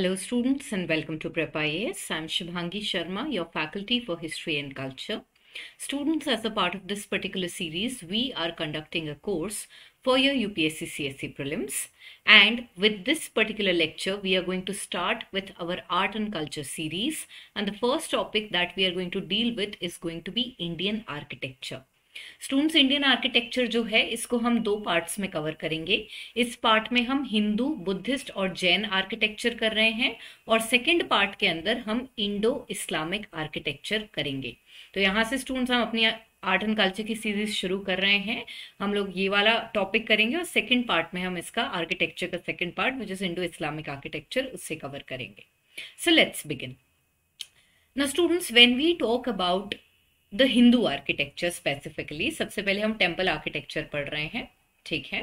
Hello students and welcome to Prep IAS. I'm Shubhangi Sharma, your faculty for History and Culture. Students, as a part of this particular series, we are conducting a course for your UPSC CSE prelims. And with this particular lecture, we are going to start with our art and culture series. And the first topic that we are going to deal with is going to be Indian architecture. Students Indian architecture जो है इसको हम दो parts में cover करेंगे इस part में हम हिंदू बुद्धिस्ट और जैन आर्किटेक्चर कर रहे हैं और सेकेंड पार्ट के अंदर हम इंडो इस्लामिक आर्किटेक्चर करेंगे तो यहाँ से स्टूडेंट्स हम अपनी आर्ट एंड कल्चर की सीरीज शुरू कर रहे हैं हम लोग ये वाला टॉपिक करेंगे और सेकेंड पार्ट में हम इसका आर्किटेक्चर का second part which is Indo Islamic architecture उससे कवर करेंगे सो लेट्स बिगिन ना students when we talk about the Hindu architecture specifically सबसे पहले हम टेम्पल आर्किटेक्चर पढ़ रहे हैं ठीक है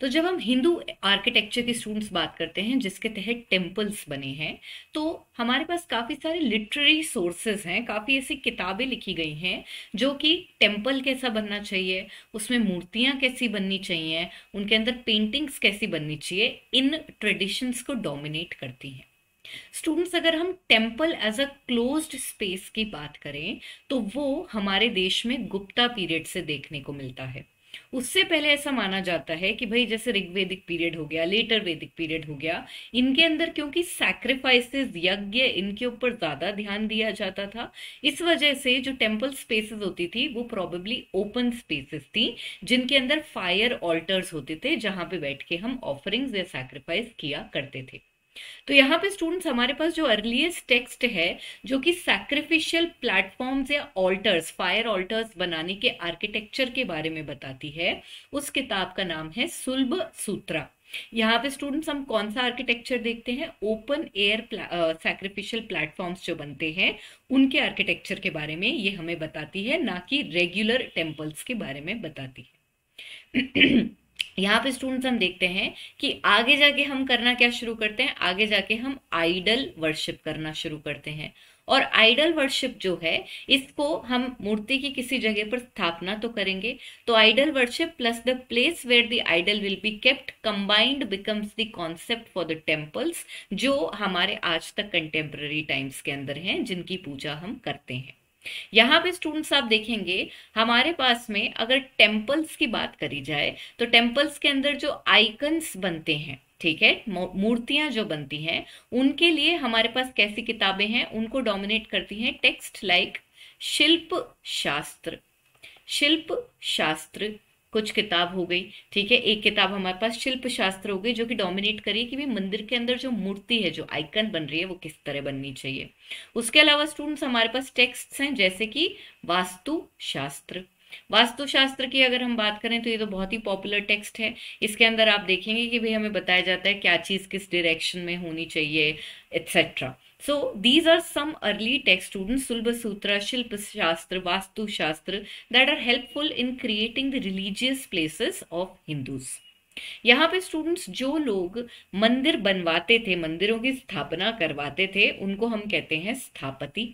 तो जब हम हिंदू आर्किटेक्चर के स्टूडेंट्स बात करते हैं जिसके तहत टेम्पल्स बने हैं तो हमारे पास काफ़ी सारे लिटरेरी सोर्सेज हैं काफ़ी ऐसी किताबें लिखी गई हैं जो कि टेम्पल कैसा बनना चाहिए उसमें मूर्तियां कैसी बननी चाहिए उनके अंदर पेंटिंग्स कैसी बननी चाहिए इन ट्रेडिशंस को डोमिनेट करती हैं स्टूडेंट्स अगर हम temple as a closed space की बात करें तो वो हमारे देश में गुप्ता पीरियड से देखने को मिलता है उससे पहले ऐसा माना जाता है कि भाई जैसे ऋग्वेदिक पीरियड हो गया लेटर वेदिक पीरियड हो गया इनके अंदर क्योंकि सैक्रिफाइसेस यज्ञ इनके ऊपर ज्यादा ध्यान दिया जाता था इस वजह से जो टेम्पल स्पेसेस होती थी वो प्रोबेबली ओपन स्पेसेस थी जिनके अंदर फायर ऑल्टर्स होते थे जहां पे बैठ के हम ऑफरिंग्स या सैक्रिफाइस किया करते थे तो यहाँ पे स्टूडेंट्स हमारे पास जो अर्लीस्ट टेक्स्ट है जो कि सैक्रिफिशियल प्लेटफॉर्म्स या ऑल्टर्स फायर ऑल्टर्स बनाने के आर्किटेक्चर के बारे में बताती है उस किताब का नाम है सुल्भ सूत्रा यहाँ पे स्टूडेंट्स हम कौन सा आर्किटेक्चर देखते हैं ओपन एयर सैक्रिफिशियल प्लेटफॉर्म्स जो बनते हैं उनके आर्किटेक्चर के बारे में ये हमें बताती है ना कि रेगुलर टेम्पल्स के बारे में बताती है यहाँ पे स्टूडेंट्स हम देखते हैं कि आगे जाके हम करना क्या शुरू करते हैं आगे जाके हम आइडल वर्शिप करना शुरू करते हैं और आइडल वर्शिप जो है इसको हम मूर्ति की किसी जगह पर स्थापना तो करेंगे तो idol worship plus the place where the idol will be kept combined becomes the concept for the temples जो हमारे आज तक कंटेम्प्ररी टाइम्स के अंदर हैं जिनकी पूजा हम करते हैं यहाँ पे स्टूडेंट्स आप देखेंगे हमारे पास में अगर टेम्पल्स की बात करी जाए तो टेम्पल्स के अंदर जो आइकन्स बनते हैं ठीक है मूर्तियां जो बनती हैं उनके लिए हमारे पास कैसी किताबें हैं उनको डोमिनेट करती हैं टेक्स्ट लाइक शिल्प शास्त्र शिल्प शास्त्र कुछ किताब हो गई ठीक है एक किताब हमारे पास शिल्प शास्त्र हो गई जो कि डोमिनेट करिए कि भी मंदिर के अंदर जो मूर्ति है जो आइकन बन रही है वो किस तरह बननी चाहिए उसके अलावा स्टूडेंट्स हमारे पास टेक्स्ट हैं जैसे कि वास्तु शास्त्र वास्तुशास्त्र की अगर हम बात करें तो ये तो बहुत ही पॉपुलर टेक्स्ट है इसके अंदर आप देखेंगे कि भाई हमें बताया जाता है क्या चीज़ किस डायरेक्शन में होनी चाहिए etcetera so these are some early texts student Sulbh Sutra Shilpa Shastra Vastushastra that are helpful in creating the religious places of Hindus यहाँ पे स्टूडेंट्स जो लोग मंदिर बनवाते थे मंदिरों की स्थापना करवाते थे उनको हम कहते हैं स्थापति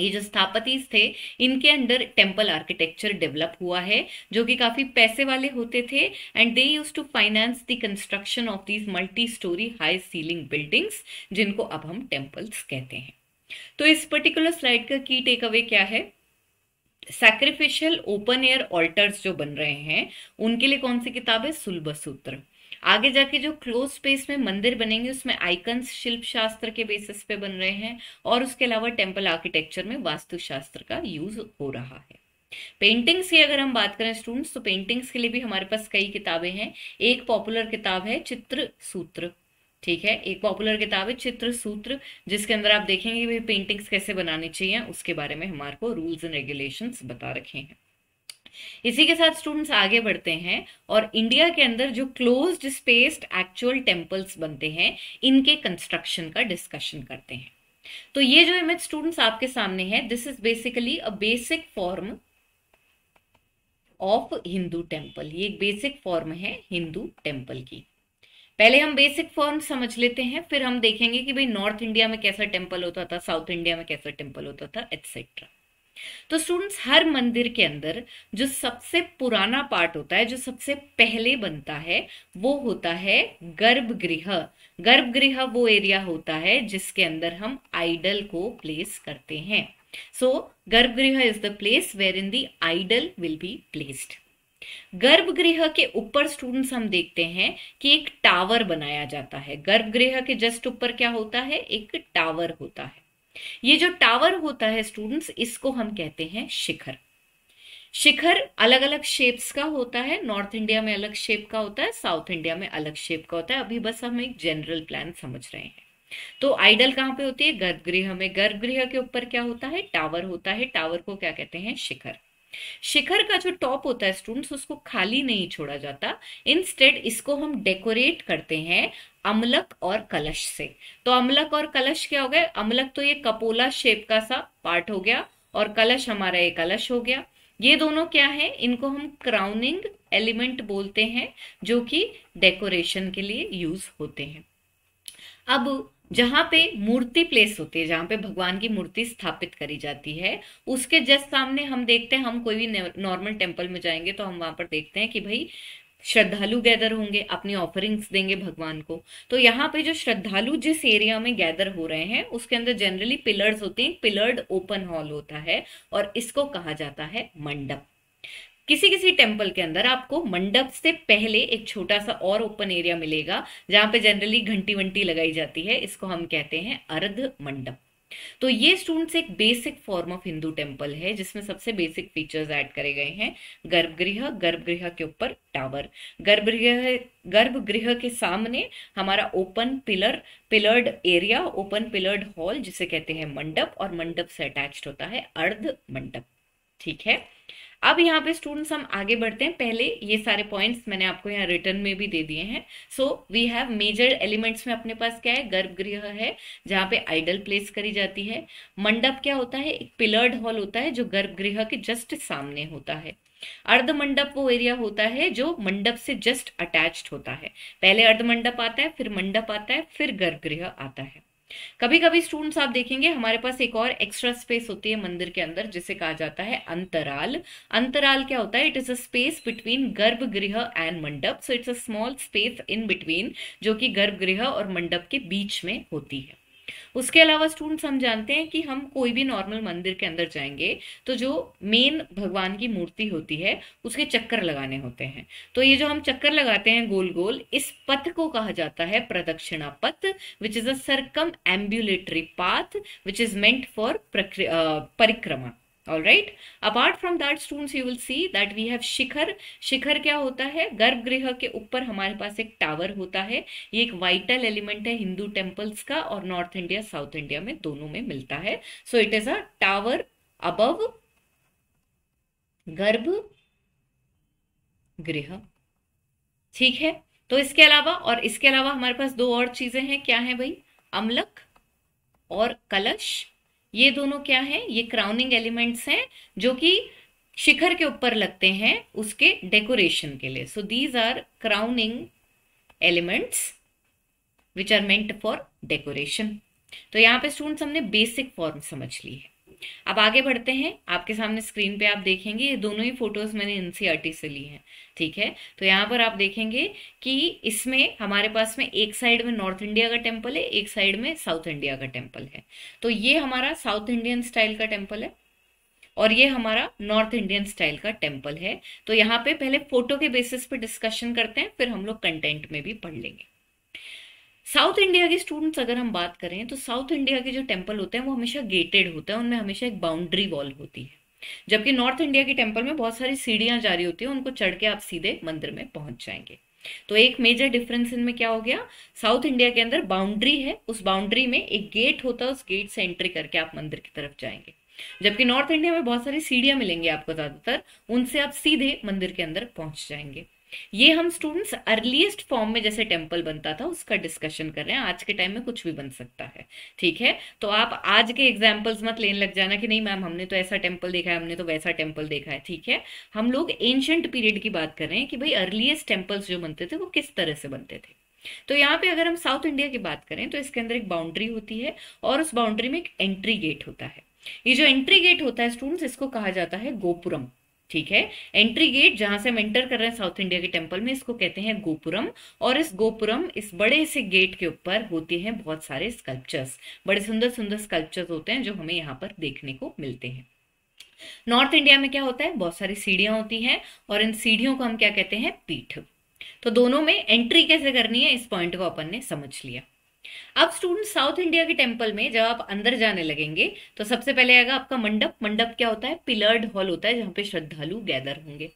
ये जो स्थापति थे इनके अंडर टेम्पल आर्किटेक्चर डेवलप हुआ है जो कि काफी पैसे वाले होते थे and they use to finance the construction of these multi story high ceiling buildings जिनको अब हम टेम्पल्स कहते हैं तो इस पर्टिकुलर स्लाइड का की टेक अवे क्या है सैक्रिफिशियल ओपन एयर ऑल्टर्स जो बन रहे हैं उनके लिए कौन सी किताब है सुलभ सूत्र आगे जाके जो क्लोज स्पेस में मंदिर बनेंगे उसमें आइकन्स शिल्प शास्त्र के बेसिस पे बन रहे हैं और उसके अलावा टेम्पल आर्किटेक्चर में वास्तुशास्त्र का यूज हो रहा है पेंटिंग्स की अगर हम बात करें स्टूडेंट्स तो पेंटिंग्स के लिए भी हमारे पास कई किताबें हैं एक पॉपुलर किताब है चित्र सूत्र ठीक है एक पॉपुलर किताब है चित्र सूत्र जिसके अंदर आप देखेंगे भी पेंटिंग्स कैसे बनानी चाहिए उसके बारे में हमारे को रूल्स एंड रेगुलेशंस बता रखे हैं इसी के साथ स्टूडेंट्स आगे बढ़ते हैं और इंडिया के अंदर जो क्लोज्ड स्पेस्ड एक्चुअल टेम्पल्स बनते हैं इनके कंस्ट्रक्शन का डिस्कशन करते हैं तो ये जो इमेज स्टूडेंट्स आपके सामने है this is basically a basic form of Hindu temple ये एक बेसिक फॉर्म है हिंदू टेम्पल की पहले हम बेसिक फॉर्म समझ लेते हैं फिर हम देखेंगे कि भाई नॉर्थ इंडिया में कैसा टेम्पल होता था साउथ इंडिया में कैसा टेम्पल होता था एटसेट्रा तो स्टूडेंट्स हर मंदिर के अंदर जो सबसे पुराना पार्ट होता है जो सबसे पहले बनता है वो होता है गर्भगृह गर्भगृह वो एरिया होता है जिसके अंदर हम आइडल को प्लेस करते हैं so garbhagriha is the place where in the idol will be placed garbhagriha के ऊपर स्टूडेंट्स हम देखते हैं कि एक टावर बनाया जाता है गर्भगृह के जस्ट ऊपर क्या होता है एक टावर होता है ये जो टावर होता है स्टूडेंट्स इसको हम कहते हैं शिखर शिखर अलग अलग शेप्स का होता है नॉर्थ इंडिया में अलग शेप का होता है साउथ इंडिया में अलग शेप का होता है अभी बस हम एक जनरल प्लान समझ रहे हैं तो आइडल कहां पे होती है गर्भगृह में गर्भगृह के ऊपर क्या होता है टावर होता है टावर को क्या कहते हैं शिखर शिखर का जो टॉप होता है स्टूडेंट्स उसको खाली नहीं छोड़ा जाता इन इसको हम डेकोरेट करते हैं अमलक और कलश से तो अमलक और कलश क्या हो गए अमलक तो ये कपोला शेप का सा पार्ट हो गया और कलश हमारा ये कलश हो गया ये दोनों क्या है इनको हम क्राउनिंग एलिमेंट बोलते हैं जो कि डेकोरेशन के लिए यूज होते हैं अब जहाँ पे मूर्ति प्लेस होती है जहाँ पे भगवान की मूर्ति स्थापित करी जाती है उसके जस्ट सामने हम देखते हैं हम कोई भी नॉर्मल टेम्पल में जाएंगे तो हम वहां पर देखते हैं कि भाई श्रद्धालु गैदर होंगे अपनी ऑफरिंग्स देंगे भगवान को तो यहाँ पे जो श्रद्धालु जिस एरिया में गैदर हो रहे हैं उसके अंदर जनरली पिलर्स होते हैं पिलर्ड ओपन हॉल होता है और इसको कहा जाता है मंडप किसी किसी टेम्पल के अंदर आपको मंडप से पहले एक छोटा सा और ओपन एरिया मिलेगा जहां पे जनरली घंटी वंटी लगाई जाती है इसको हम कहते हैं अर्ध मंडप तो ये स्टूडेंट्स एक basic form of Hindu temple है जिसमें सबसे बेसिक फीचर्स ऐड करे गए हैं गर्भगृह गर्भगृह के ऊपर टावर गर्भगृह गर्भगृह के सामने हमारा open pillar pillared area open pillared hall जिसे कहते हैं मंडप और मंडप से अटैच होता है अर्ध मंडप ठीक है अब यहाँ पे स्टूडेंट्स हम आगे बढ़ते हैं पहले ये सारे पॉइंट्स मैंने आपको यहाँ रिटर्न में भी दे दिए हैं so we have major elements में अपने पास क्या है गर्भगृह है जहाँ पे आइडल प्लेस करी जाती है मंडप क्या होता है एक पिलर्ड हॉल होता है जो गर्भगृह के जस्ट सामने होता है अर्ध मंडप वो एरिया होता है जो मंडप से जस्ट अटैच्ड होता है पहले अर्ध मंडप आता है फिर मंडप आता है फिर गर्भगृह आता है कभी कभी स्टूडेंट्स आप देखेंगे हमारे पास एक और एक्स्ट्रा स्पेस होती है मंदिर के अंदर जिसे कहा जाता है अंतराल अंतराल क्या होता है it is a space between garbhagriha and mandap so it's a small space in between जो कि गर्भगृह और मंडप के बीच में होती है उसके अलावा स्टूडेंट्स हम जानते हैं कि हम कोई भी नॉर्मल मंदिर के अंदर जाएंगे तो जो मेन भगवान की मूर्ति होती है उसके चक्कर लगाने होते हैं तो ये जो हम चक्कर लगाते हैं गोल गोल इस पथ को कहा जाता है pradakshina path which is a circumambulatory path which is meant for parikrama right apart from that students you will see that we have shikhar shikhar क्या होता है गर्भगृह के ऊपर हमारे पास एक टावर होता है ये एक वाइटल एलिमेंट है हिंदू टेम्पल्स का और नॉर्थ इंडिया साउथ इंडिया में दोनों में मिलता है so it is a tower above garbha griha ठीक है तो इसके अलावा और इसके अलावा हमारे पास दो और चीजें हैं क्या है भाई अमलक और कलश ये दोनों क्या है ये क्राउनिंग एलिमेंट्स हैं जो कि शिखर के ऊपर लगते हैं उसके डेकोरेशन के लिए so these are crowning elements which are meant for decoration तो यहाँ पे स्टूडेंट्स हमने बेसिक फॉर्म समझ ली है अब आगे बढ़ते हैं आपके सामने स्क्रीन पे आप देखेंगे ये दोनों ही फोटोज मैंने एनसीआरटी से ली हैं ठीक है तो यहाँ पर आप देखेंगे कि इसमें हमारे पास में एक साइड में नॉर्थ इंडिया का टेम्पल है एक साइड में साउथ इंडिया का टेम्पल है तो ये हमारा साउथ इंडियन स्टाइल का टेम्पल है और ये हमारा नॉर्थ इंडियन स्टाइल का टेम्पल है तो यहाँ पे पहले फोटो के बेसिस पे डिस्कशन करते हैं फिर हम लोग कंटेंट में भी पढ़ लेंगे साउथ इंडिया के स्टूडेंट्स अगर हम बात करें तो साउथ इंडिया के जो टेम्पल होते हैं वो हमेशा गेटेड होते हैं उनमें हमेशा एक बाउंड्री वॉल होती है जबकि नॉर्थ इंडिया के टेम्पल में बहुत सारी सीढ़ियां जारी होती है उनको चढ़ के आप सीधे मंदिर में पहुंच जाएंगे तो एक मेजर डिफरेंस इनमें क्या हो गया साउथ इंडिया के अंदर बाउंड्री है उस बाउंड्री में एक गेट होता है उस गेट से एंट्री करके आप मंदिर की तरफ जाएंगे जबकि नॉर्थ इंडिया में बहुत सारी सीढ़ियां मिलेंगी आपको ज्यादातर उनसे आप सीधे मंदिर के अंदर पहुंच जाएंगे ये हम स्टूडेंट्स अर्लीस्ट फॉर्म में जैसे टेम्पल बनता था उसका डिस्कशन कर रहे हैं आज के टाइम में कुछ भी बन सकता है ठीक है तो आप आज के एग्जाम्पल्स मत लेने लग जाना कि नहीं मैम हमने तो ऐसा टेम्पल देखा है हमने तो वैसा टेम्पल देखा है ठीक है हम लोग एंशंट पीरियड की बात कर रहे हैं कि भाई अर्लीस्ट टेम्पल्स जो बनते थे वो किस तरह से बनते थे तो यहाँ पे अगर हम साउथ इंडिया की बात करें तो इसके अंदर एक बाउंड्री होती है और उस बाउंड्री में एक एंट्री गेट होता है ये जो एंट्री गेट होता है स्टूडेंट्स इसको कहा जाता है गोपुरम ठीक है एंट्री गेट जहां से हम एंटर कर रहे हैं साउथ इंडिया के टेम्पल में इसको कहते हैं गोपुरम और इस गोपुरम इस बड़े से गेट के ऊपर होते हैं बहुत सारे स्कल्पचर्स बड़े सुंदर सुंदर स्कल्पचर्स होते हैं जो हमें यहाँ पर देखने को मिलते हैं नॉर्थ इंडिया में क्या होता है बहुत सारी सीढ़ियां होती हैं और इन सीढ़ियों को हम क्या कहते हैं पीठ तो दोनों में एंट्री कैसे करनी है इस पॉइंट को अपन ने समझ लिया अब स्टूडेंट साउथ इंडिया के टेम्पल में जब आप अंदर जाने लगेंगे तो सबसे पहले आएगा आपका मंडप मंडप क्या होता है पिलर्ड हॉल होता है जहां पे श्रद्धालु गैदर होंगे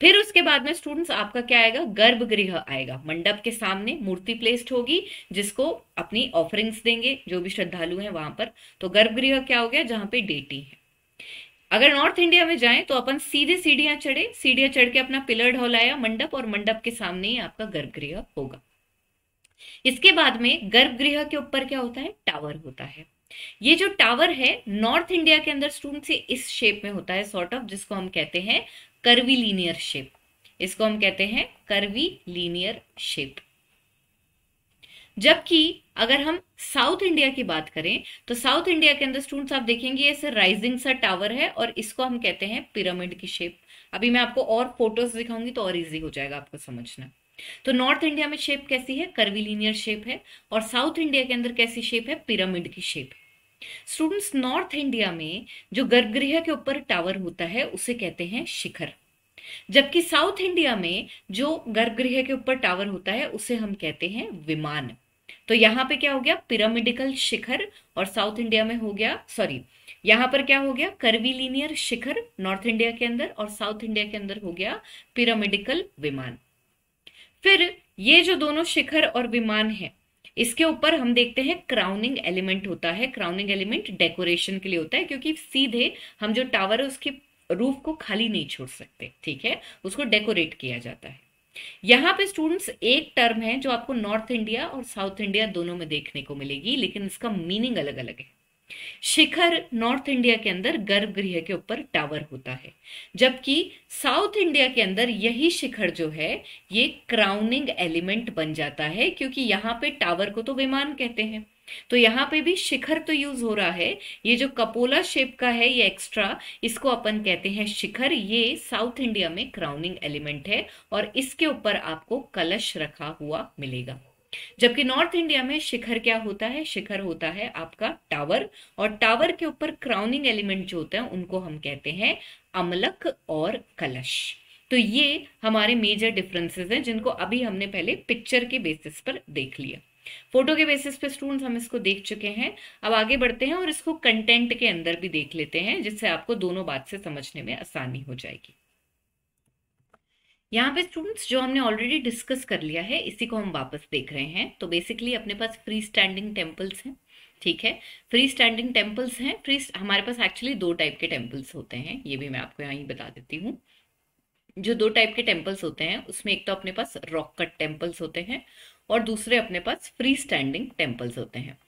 फिर उसके बाद में स्टूडेंट्स आपका क्या आएगा गर्भगृह आएगा मंडप के सामने मूर्ति प्लेस्ड होगी जिसको अपनी ऑफरिंग्स देंगे जो भी श्रद्धालु हैं वहां पर तो गर्भगृह क्या हो गया जहां पे डेटी है अगर नॉर्थ इंडिया में जाएं तो अपन सीधे सीढ़ियां चढ़े सीढ़ियां चढ़ के अपना पिलर्ड हॉल आया मंडप और मंडप के सामने ही आपका गर्भगृह होगा इसके बाद में गर्भगृह के ऊपर क्या होता है टावर होता है ये जो टावर है नॉर्थ इंडिया के अंदर स्टूडेंट से इस शेप में होता है सॉर्ट ऑफ जिसको हम कहते हैं कर्वी लीनियर शेप इसको हम कहते हैं कर्वी लीनियर शेप जबकि अगर हम साउथ इंडिया की बात करें तो साउथ इंडिया के अंदर स्टूडेंट्स आप देखेंगे ऐसे राइजिंग सा टावर है और इसको हम कहते हैं पिरामिड की शेप अभी मैं आपको और फोटोज दिखाऊंगी तो और इजी हो जाएगा आपको समझना तो नॉर्थ इंडिया में शेप कैसी है कर्वीलिनियर शेप है और साउथ इंडिया के अंदर कैसी शेप है पिरामिड की शेप स्टूडेंट्स नॉर्थ इंडिया में जो गर्भगृह के ऊपर टावर होता है उसे कहते हैं शिखर जबकि साउथ इंडिया में जो गर्भगृह के ऊपर टावर होता है उसे हम कहते हैं विमान तो यहां पे क्या हो गया पिरामिडिकल शिखर और साउथ इंडिया में हो गया सॉरी यहां पर क्या हो गया कर्वीलिनियर शिखर नॉर्थ इंडिया के अंदर और साउथ इंडिया के अंदर हो गया पिरामिडिकल विमान फिर ये जो दोनों शिखर और विमान है इसके ऊपर हम देखते हैं क्राउनिंग एलिमेंट होता है क्राउनिंग एलिमेंट डेकोरेशन के लिए होता है क्योंकि सीधे हम जो टावर है उसके रूफ को खाली नहीं छोड़ सकते ठीक है उसको डेकोरेट किया जाता है यहाँ पे स्टूडेंट्स एक टर्म है जो आपको नॉर्थ इंडिया और साउथ इंडिया दोनों में देखने को मिलेगी लेकिन इसका मीनिंग अलग अलग है शिखर नॉर्थ इंडिया के अंदर गर्भगृह के ऊपर टावर होता है जबकि साउथ इंडिया के अंदर यही शिखर जो है ये क्राउनिंग एलिमेंट बन जाता है क्योंकि यहाँ पे टावर को तो विमान कहते हैं तो यहाँ पे भी शिखर तो यूज हो रहा है ये जो कपोला शेप का है ये एक्स्ट्रा इसको अपन कहते हैं शिखर ये साउथ इंडिया में क्राउनिंग एलिमेंट है और इसके ऊपर आपको कलश रखा हुआ मिलेगा जबकि नॉर्थ इंडिया में शिखर क्या होता है शिखर होता है आपका टावर और टावर के ऊपर क्राउनिंग एलिमेंट जो होते हैं उनको हम कहते हैं अमलक और कलश तो ये हमारे मेजर डिफरेंसेस हैं जिनको अभी हमने पहले पिक्चर के बेसिस पर देख लिया फोटो के बेसिस पे स्टूडेंट्स हम इसको देख चुके हैं अब आगे बढ़ते हैं और इसको कंटेंट के अंदर भी देख लेते हैं जिससे आपको दोनों बात से समझने में आसानी हो जाएगी यहाँ पे स्टूडेंट्स जो हमने ऑलरेडी डिस्कस कर लिया है इसी को हम वापस देख रहे हैं तो बेसिकली अपने पास फ्री स्टैंडिंग टेम्पल्स हैं ठीक है फ्री स्टैंडिंग टेम्पल्स हैं फ्री हमारे पास एक्चुअली दो टाइप के टेम्पल्स होते हैं ये भी मैं आपको यहाँ ही बता देती हूँ जो दो टाइप के टेम्पल्स होते हैं उसमें एक तो अपने पास रॉक कट टेम्पल्स होते हैं और दूसरे अपने पास फ्री स्टैंडिंग टेम्पल्स होते हैं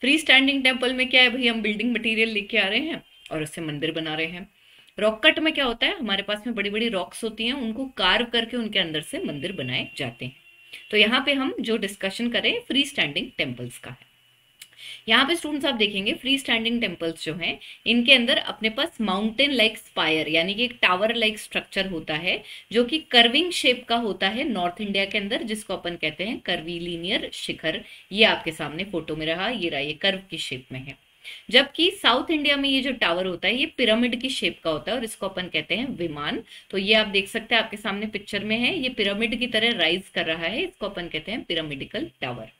फ्री स्टैंडिंग टेम्पल में क्या है भाई हम बिल्डिंग मटेरियल लेके आ रहे हैं और उससे मंदिर बना रहे हैं रॉक कट में क्या होता है हमारे पास में बड़ी बड़ी रॉक्स होती हैं उनको कार्व करके उनके अंदर से मंदिर बनाए जाते हैं तो यहाँ पे हम जो डिस्कशन करें फ्री स्टैंडिंग टेम्पल्स का है यहाँ पे स्टूडेंट्स आप देखेंगे फ्री स्टैंडिंग टेम्पल्स जो हैं इनके अंदर अपने पास माउंटेन लाइक स्पायर यानी कि एक टावर लाइक स्ट्रक्चर होता है जो कि कर्विंग शेप का होता है नॉर्थ इंडिया के अंदर जिसको अपन कहते हैं कर्वीलिनियर शिखर ये आपके सामने फोटो में रहा ये रहा ये कर्व की शेप में है जबकि साउथ इंडिया में ये जो टावर होता है ये पिरामिड की शेप का होता है और इसको अपन कहते हैं विमान तो ये आप देख सकते हैं आपके सामने पिक्चर में है ये पिरामिड की तरह राइज कर रहा है इसको अपन कहते हैं पिरामिडिकल टावर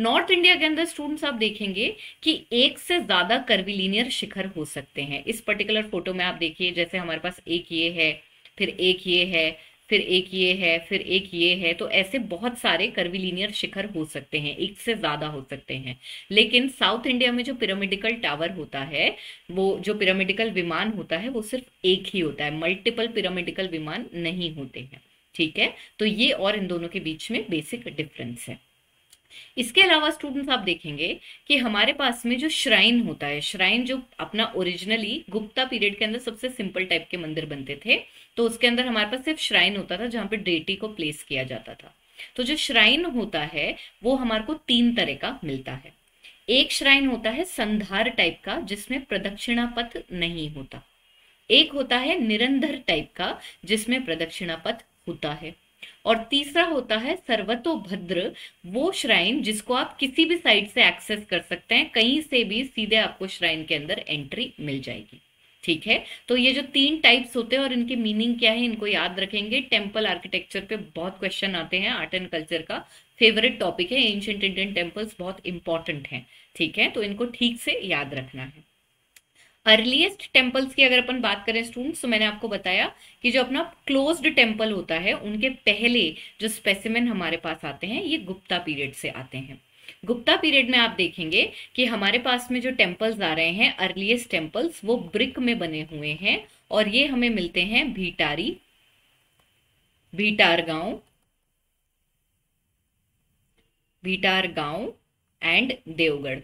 नॉर्थ इंडिया के अंदर स्टूडेंट्स आप देखेंगे कि एक से ज्यादा कर्विलीनियर शिखर हो सकते हैं इस पर्टिकुलर फोटो में आप देखिए जैसे हमारे पास एक ये है फिर एक ये है फिर एक ये है फिर एक ये है तो ऐसे बहुत सारे कर्विलीनियर शिखर हो सकते हैं एक से ज्यादा हो सकते हैं लेकिन साउथ इंडिया में जो पिरामिडिकल टावर होता है वो जो पिरामिडिकल विमान होता है वो सिर्फ एक ही होता है मल्टीपल पिरामिडिकल विमान नहीं होते हैं ठीक है तो ये और इन दोनों के बीच में बेसिक डिफरेंस है इसके अलावा स्टूडेंट्स आप देखेंगे कि हमारे पास में जो श्राइन होता है श्राइन जो अपना ओरिजिनली गुप्ता पीरियड के अंदर सबसे सिंपल टाइप के मंदिर बनते थे तो उसके अंदर हमारे पास सिर्फ श्राइन होता था जहां पे डेटी को प्लेस किया जाता था तो जो श्राइन होता है वो हमारे को तीन तरह का मिलता है एक श्राइन होता है संधार टाइप का जिसमें प्रदक्षिणा पथ नहीं होता एक होता है निरंधर टाइप का जिसमें प्रदक्षिणा पथ होता है और तीसरा होता है सर्वतोभद्र वो श्राइन जिसको आप किसी भी साइड से एक्सेस कर सकते हैं कहीं से भी सीधे आपको श्राइन के अंदर एंट्री मिल जाएगी ठीक है तो ये जो तीन टाइप्स होते हैं और इनके मीनिंग क्या है इनको याद रखेंगे टेम्पल आर्किटेक्चर पे बहुत क्वेश्चन आते हैं आर्ट एंड कल्चर का फेवरेट टॉपिक है एंशियंट इंडियन टेम्पल्स बहुत इंपॉर्टेंट हैं ठीक है तो इनको ठीक से याद रखना है अर्लीस्ट टेम्पल्स की अगर अपन बात करें स्टूडेंट्स तो मैंने आपको बताया कि जो अपना क्लोज्ड टेम्पल होता है उनके पहले जो स्पेसिमेन हमारे पास आते हैं ये गुप्ता पीरियड से आते हैं गुप्ता पीरियड में आप देखेंगे कि हमारे पास में जो टेम्पल्स आ रहे हैं अर्लीस्ट टेम्पल्स वो ब्रिक में बने हुए हैं और ये हमें मिलते हैं भीटारी भीटार गांव भीटार गांव एंड देवगढ़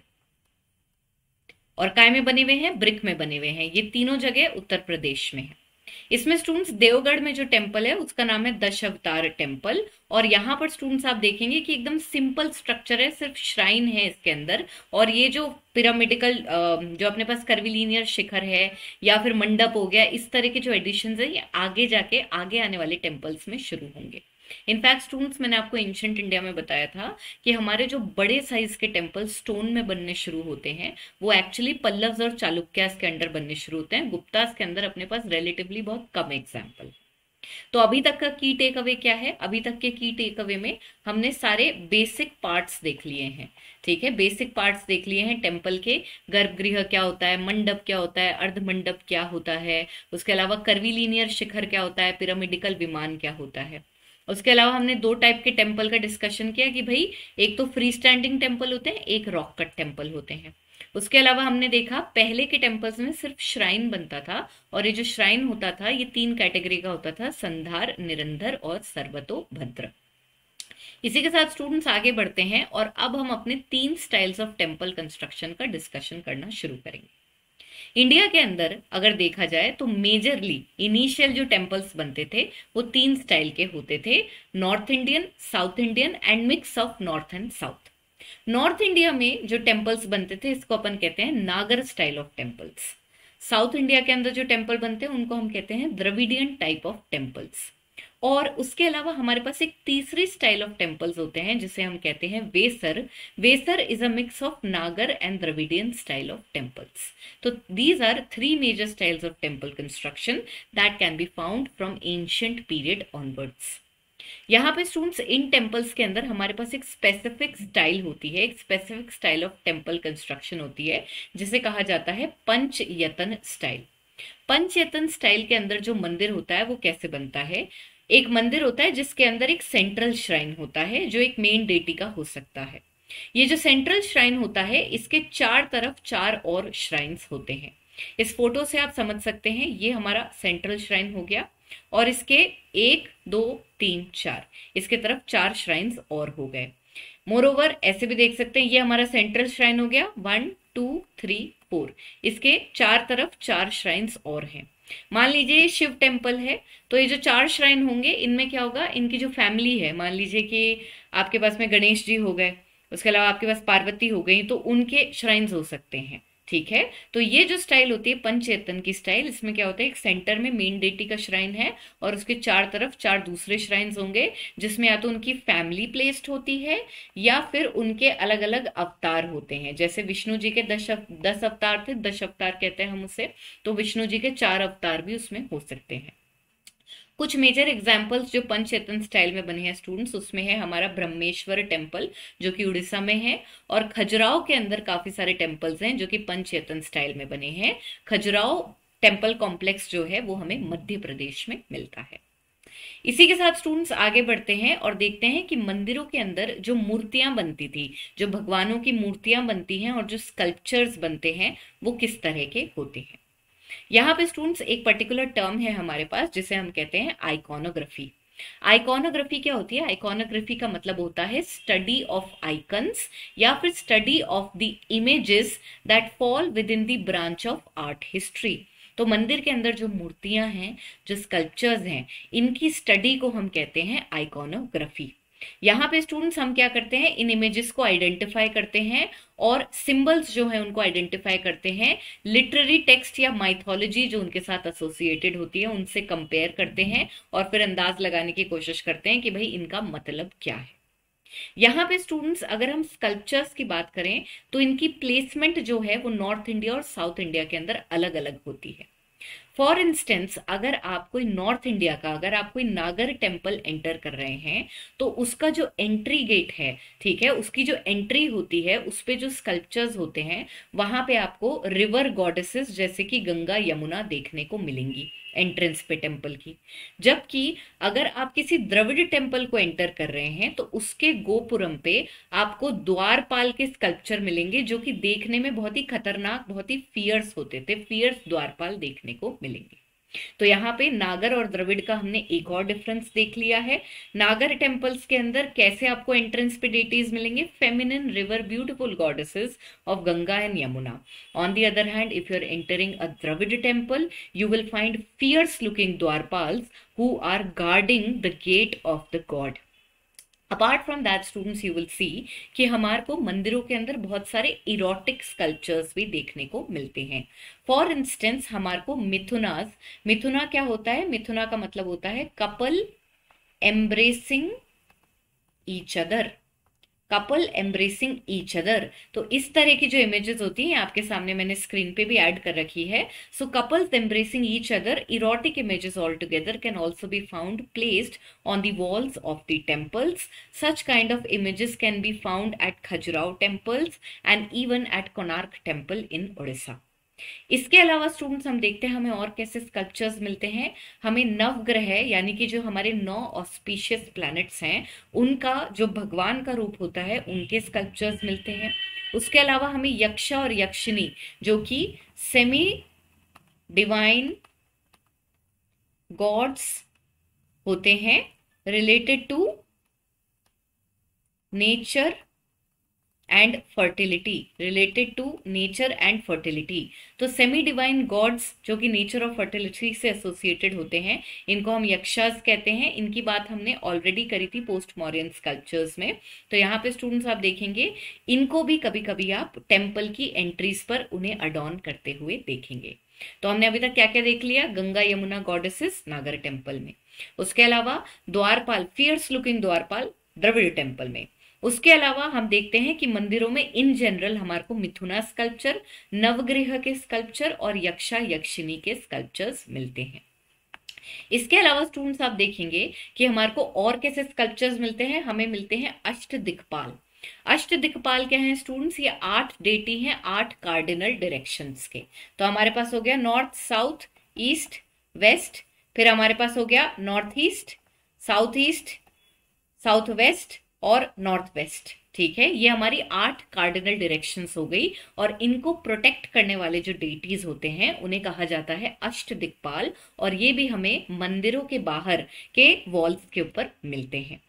और काय में बने हुए हैं ब्रिक में बने हुए हैं ये तीनों जगह उत्तर प्रदेश में है इसमें स्टूडेंट्स देवगढ़ में जो टेम्पल है उसका नाम है दश अवतार टेम्पल और यहाँ पर स्टूडेंट्स आप देखेंगे कि एकदम सिंपल स्ट्रक्चर है सिर्फ श्राइन है इसके अंदर और ये जो पिरामिडिकल जो अपने पास कर्विलीनियर शिखर है या फिर मंडप हो गया इस तरह के जो एडिशन है ये आगे जाके आगे आने वाले टेम्पल्स में शुरू होंगे इनफैक्ट स्टूडेंट्स मैंने आपको एंशंट इंडिया में बताया था कि हमारे जो बड़े साइज के टेम्पल स्टोन में बनने शुरू होते हैं वो एक्चुअली पल्लव और चालुक्यास के अंडर बनने शुरू होते हैं गुप्तास के अंदर अपने पास रिलेटिवली बहुत कम एग्जाम्पल तो अभी तक का की टेक अवे क्या है अभी तक के की टेक अवे में हमने सारे बेसिक पार्ट्स देख लिए हैं ठीक है बेसिक पार्ट्स देख लिए हैं टेम्पल के गर्भगृह क्या होता है मंडप क्या होता है अर्ध मंडप क्या होता है उसके अलावा करविलीनियर शिखर क्या होता है पिरामिडिकल विमान क्या होता है उसके अलावा हमने दो टाइप के टेम्पल का डिस्कशन किया कि भाई एक तो फ्री स्टैंडिंग टेम्पल होते हैं एक रॉक कट टेम्पल होते हैं उसके अलावा हमने देखा पहले के टेम्पल्स में सिर्फ श्राइन बनता था और ये जो श्राइन होता था ये तीन कैटेगरी का होता था संधार निरंधर और सर्वतो भद्र इसी के साथ स्टूडेंट्स आगे बढ़ते हैं और अब हम अपने तीन स्टाइल्स ऑफ टेम्पल कंस्ट्रक्शन का डिस्कशन करना शुरू करेंगे इंडिया के अंदर अगर देखा जाए तो मेजरली इनिशियल जो टेम्पल्स बनते थे वो तीन स्टाइल के होते थे North Indian South Indian and mix of North and South North India में जो टेम्पल्स बनते थे इसको अपन कहते हैं Nagara style of temples South India के अंदर जो टेम्पल बनते हैं उनको हम कहते हैं द्रविडियन टाइप ऑफ टेम्पल्स और उसके अलावा हमारे पास एक तीसरी स्टाइल ऑफ टेम्पल्स होते हैं जिसे हम कहते हैं Vesara Vesara is a mix of Nagara and Dravidian style of temples तो these are three major styles of temple construction that can be found from ancient period onwards यहाँ पे स्टूडेंट्स इन टेम्पल्स के अंदर हमारे पास एक स्पेसिफिक स्टाइल होती है एक specific style of temple construction होती है जिसे कहा जाता है पंचयतन स्टाइल पंचयतन स्टाइल के अंदर जो मंदिर होता है वो कैसे बनता है एक मंदिर होता है जिसके अंदर एक सेंट्रल श्राइन होता है जो एक मेन डेटी का हो सकता है ये जो सेंट्रल श्राइन होता है इसके चार तरफ चार और श्राइन्स होते हैं इस फोटो से आप समझ सकते हैं ये हमारा सेंट्रल श्राइन हो गया और इसके एक दो तीन चार इसके तरफ चार श्राइन्स और हो गए मोर ओवर ऐसे भी देख सकते हैं ये हमारा सेंट्रल श्राइन हो गया वन टू थ्री फोर इसके चार तरफ चार श्राइन्स और हैं मान लीजिए शिव टेम्पल है तो ये जो चार श्राइन होंगे इनमें क्या होगा इनकी जो फैमिली है मान लीजिए कि आपके पास में गणेश जी हो गए उसके अलावा आपके पास पार्वती हो गई तो उनके श्राइन्स हो सकते हैं ठीक है तो ये जो स्टाइल होती है पंचेतन की स्टाइल इसमें क्या होता है एक सेंटर में मेन डेटी का श्राइन है और उसके चार तरफ चार दूसरे श्राइन्स होंगे जिसमें या तो उनकी फैमिली प्लेस्ड होती है या फिर उनके अलग अलग अवतार होते हैं जैसे विष्णु जी के दश दस अवतार थे दश अवतार कहते हैं हम उसे तो विष्णु जी के चार अवतार भी उसमें हो सकते हैं कुछ मेजर एग्जाम्पल्स जो पंचेतन स्टाइल में बने हैं स्टूडेंट्स उसमें है हमारा ब्रह्मेश्वर टेम्पल जो कि उड़ीसा में है और खजुराव के अंदर काफी सारे टेम्पल्स हैं जो कि पंचेतन स्टाइल में बने हैं खजुराव टेम्पल कॉम्प्लेक्स जो है वो हमें मध्य प्रदेश में मिलता है इसी के साथ स्टूडेंट्स आगे बढ़ते हैं और देखते हैं कि मंदिरों के अंदर जो मूर्तियां बनती थी जो भगवानों की मूर्तियां बनती हैं और जो स्कल्पचर्स बनते हैं वो किस तरह के होते हैं यहाँ पे स्टूडेंट्स एक पर्टिकुलर टर्म है हमारे पास जिसे हम कहते हैं आइकोनोग्राफी आइकोनोग्राफी क्या होती है आइकोनोग्राफी का मतलब होता है स्टडी ऑफ आइकन्स या फिर study of the images that fall within the branch of art history तो मंदिर के अंदर जो मूर्तियां हैं जो स्कल्पचर्स हैं इनकी स्टडी को हम कहते हैं आइकोनोग्राफी यहाँ पे स्टूडेंट्स हम क्या करते हैं इन इमेजेस को आइडेंटिफाई करते हैं और सिंबल्स जो है उनको आइडेंटिफाई करते हैं लिटरेरी टेक्स्ट या माइथोलॉजी जो उनके साथ एसोसिएटेड होती है उनसे कंपेयर करते हैं और फिर अंदाज लगाने की कोशिश करते हैं कि भाई इनका मतलब क्या है यहाँ पे स्टूडेंट्स अगर हम स्कल्पचर्स की बात करें तो इनकी प्लेसमेंट जो है वो नॉर्थ इंडिया और साउथ इंडिया के अंदर अलग अलग होती है फॉर इंस्टेंस अगर आप कोई नॉर्थ इंडिया का अगर आप कोई नागर टेम्पल एंटर कर रहे हैं तो उसका जो एंट्री गेट है ठीक है उसकी जो एंट्री होती है उस पर जो स्कल्पचर्स होते हैं वहां पे आपको रिवर गॉडेसेस जैसे कि गंगा यमुना देखने को मिलेंगी एंट्रेंस पे टेम्पल की जबकि अगर आप किसी द्रविड टेम्पल को एंटर कर रहे हैं तो उसके गोपुरम पे आपको द्वारपाल के स्कल्पचर मिलेंगे जो कि देखने में बहुत ही खतरनाक बहुत ही फियर्स होते थे फियर्स द्वारपाल देखने को मिलेंगे तो यहाँ पे नागर और द्रविड़ का हमने एक और डिफरेंस देख लिया है नागर टेम्पल्स के अंदर कैसे आपको एंट्रेंस पे डेटीज मिलेंगे feminine river beautiful goddesses of Ganga and Yamuna on the other hand if you are entering a Dravida temple you will find fierce looking dwarpals who are guarding the gate of the god apart from that students you will see कि हमारे को मंदिरों के अंदर बहुत सारे erotic sculptures भी देखने को मिलते हैं फॉर इंस्टेंस हमारे को मिथुनाज मिथुना क्या होता है मिथुना का मतलब होता है couple embracing each other couple embracing each other तो इस तरह की जो इमेजेस होती हैं आपके सामने मैंने स्क्रीन पे भी ऐड कर रखी है सो couples embracing each other erotic images all together can also be found placed on the walls of the temples such kind of images can be found at Khajuraho temples and even at Konark temple in Odisha इसके अलावा students हम देखते हैं हमें और कैसे sculptures मिलते हैं हमें नवग्रह यानी कि जो हमारे नौ ऑस्पिशियस प्लैनेट्स हैं उनका जो भगवान का रूप होता है उनके स्कल्पचर्स मिलते हैं उसके अलावा हमें यक्ष और यक्षिणी जो कि सेमी डिवाइन गॉड्स होते हैं related to nature and fertility related to nature and fertility तो सेमी डिवाइन गॉड्स जो कि नेचर और फर्टिलिटी से एसोसिएटेड होते हैं इनको हम यक्षस कहते हैं इनकी बात हमने ऑलरेडी करी थी पोस्ट मॉरियन स्कल्पचर्स में तो यहाँ पे स्टूडेंट्स आप देखेंगे इनको भी कभी कभी आप टेम्पल की एंट्रीज पर उन्हें अडॉन करते हुए देखेंगे तो हमने अभी तक क्या क्या देख लिया गंगा यमुना गॉडेसेस नागर टेम्पल में उसके अलावा द्वारपाल फियर्स लुकिंग द्वारपाल द्रविड़ टेम्पल में उसके अलावा हम देखते हैं कि मंदिरों में इन जनरल हमारे को मिथुना स्कल्पचर नवग्रह के स्कल्पचर और यक्षा यक्षिणी के स्कल्पचर्स मिलते हैं इसके अलावा स्टूडेंट्स आप देखेंगे कि हमारे को और कैसे स्कल्पचर्स मिलते हैं हमें मिलते हैं अष्ट दिखपाल अष्ट दिखपाल क्या है स्टूडेंट्स ये आठ डेटी हैं आठ कार्डिनल डायरेक्शंस के तो हमारे पास हो गया नॉर्थ साउथ ईस्ट वेस्ट फिर हमारे पास हो गया north east south east south west और नॉर्थ वेस्ट ठीक है ये हमारी आठ कार्डिनल डायरेक्शंस हो गई और इनको प्रोटेक्ट करने वाले जो डेटीज होते हैं उन्हें कहा जाता है अष्ट दिक्पाल और ये भी हमें मंदिरों के बाहर के वॉल्स के ऊपर मिलते हैं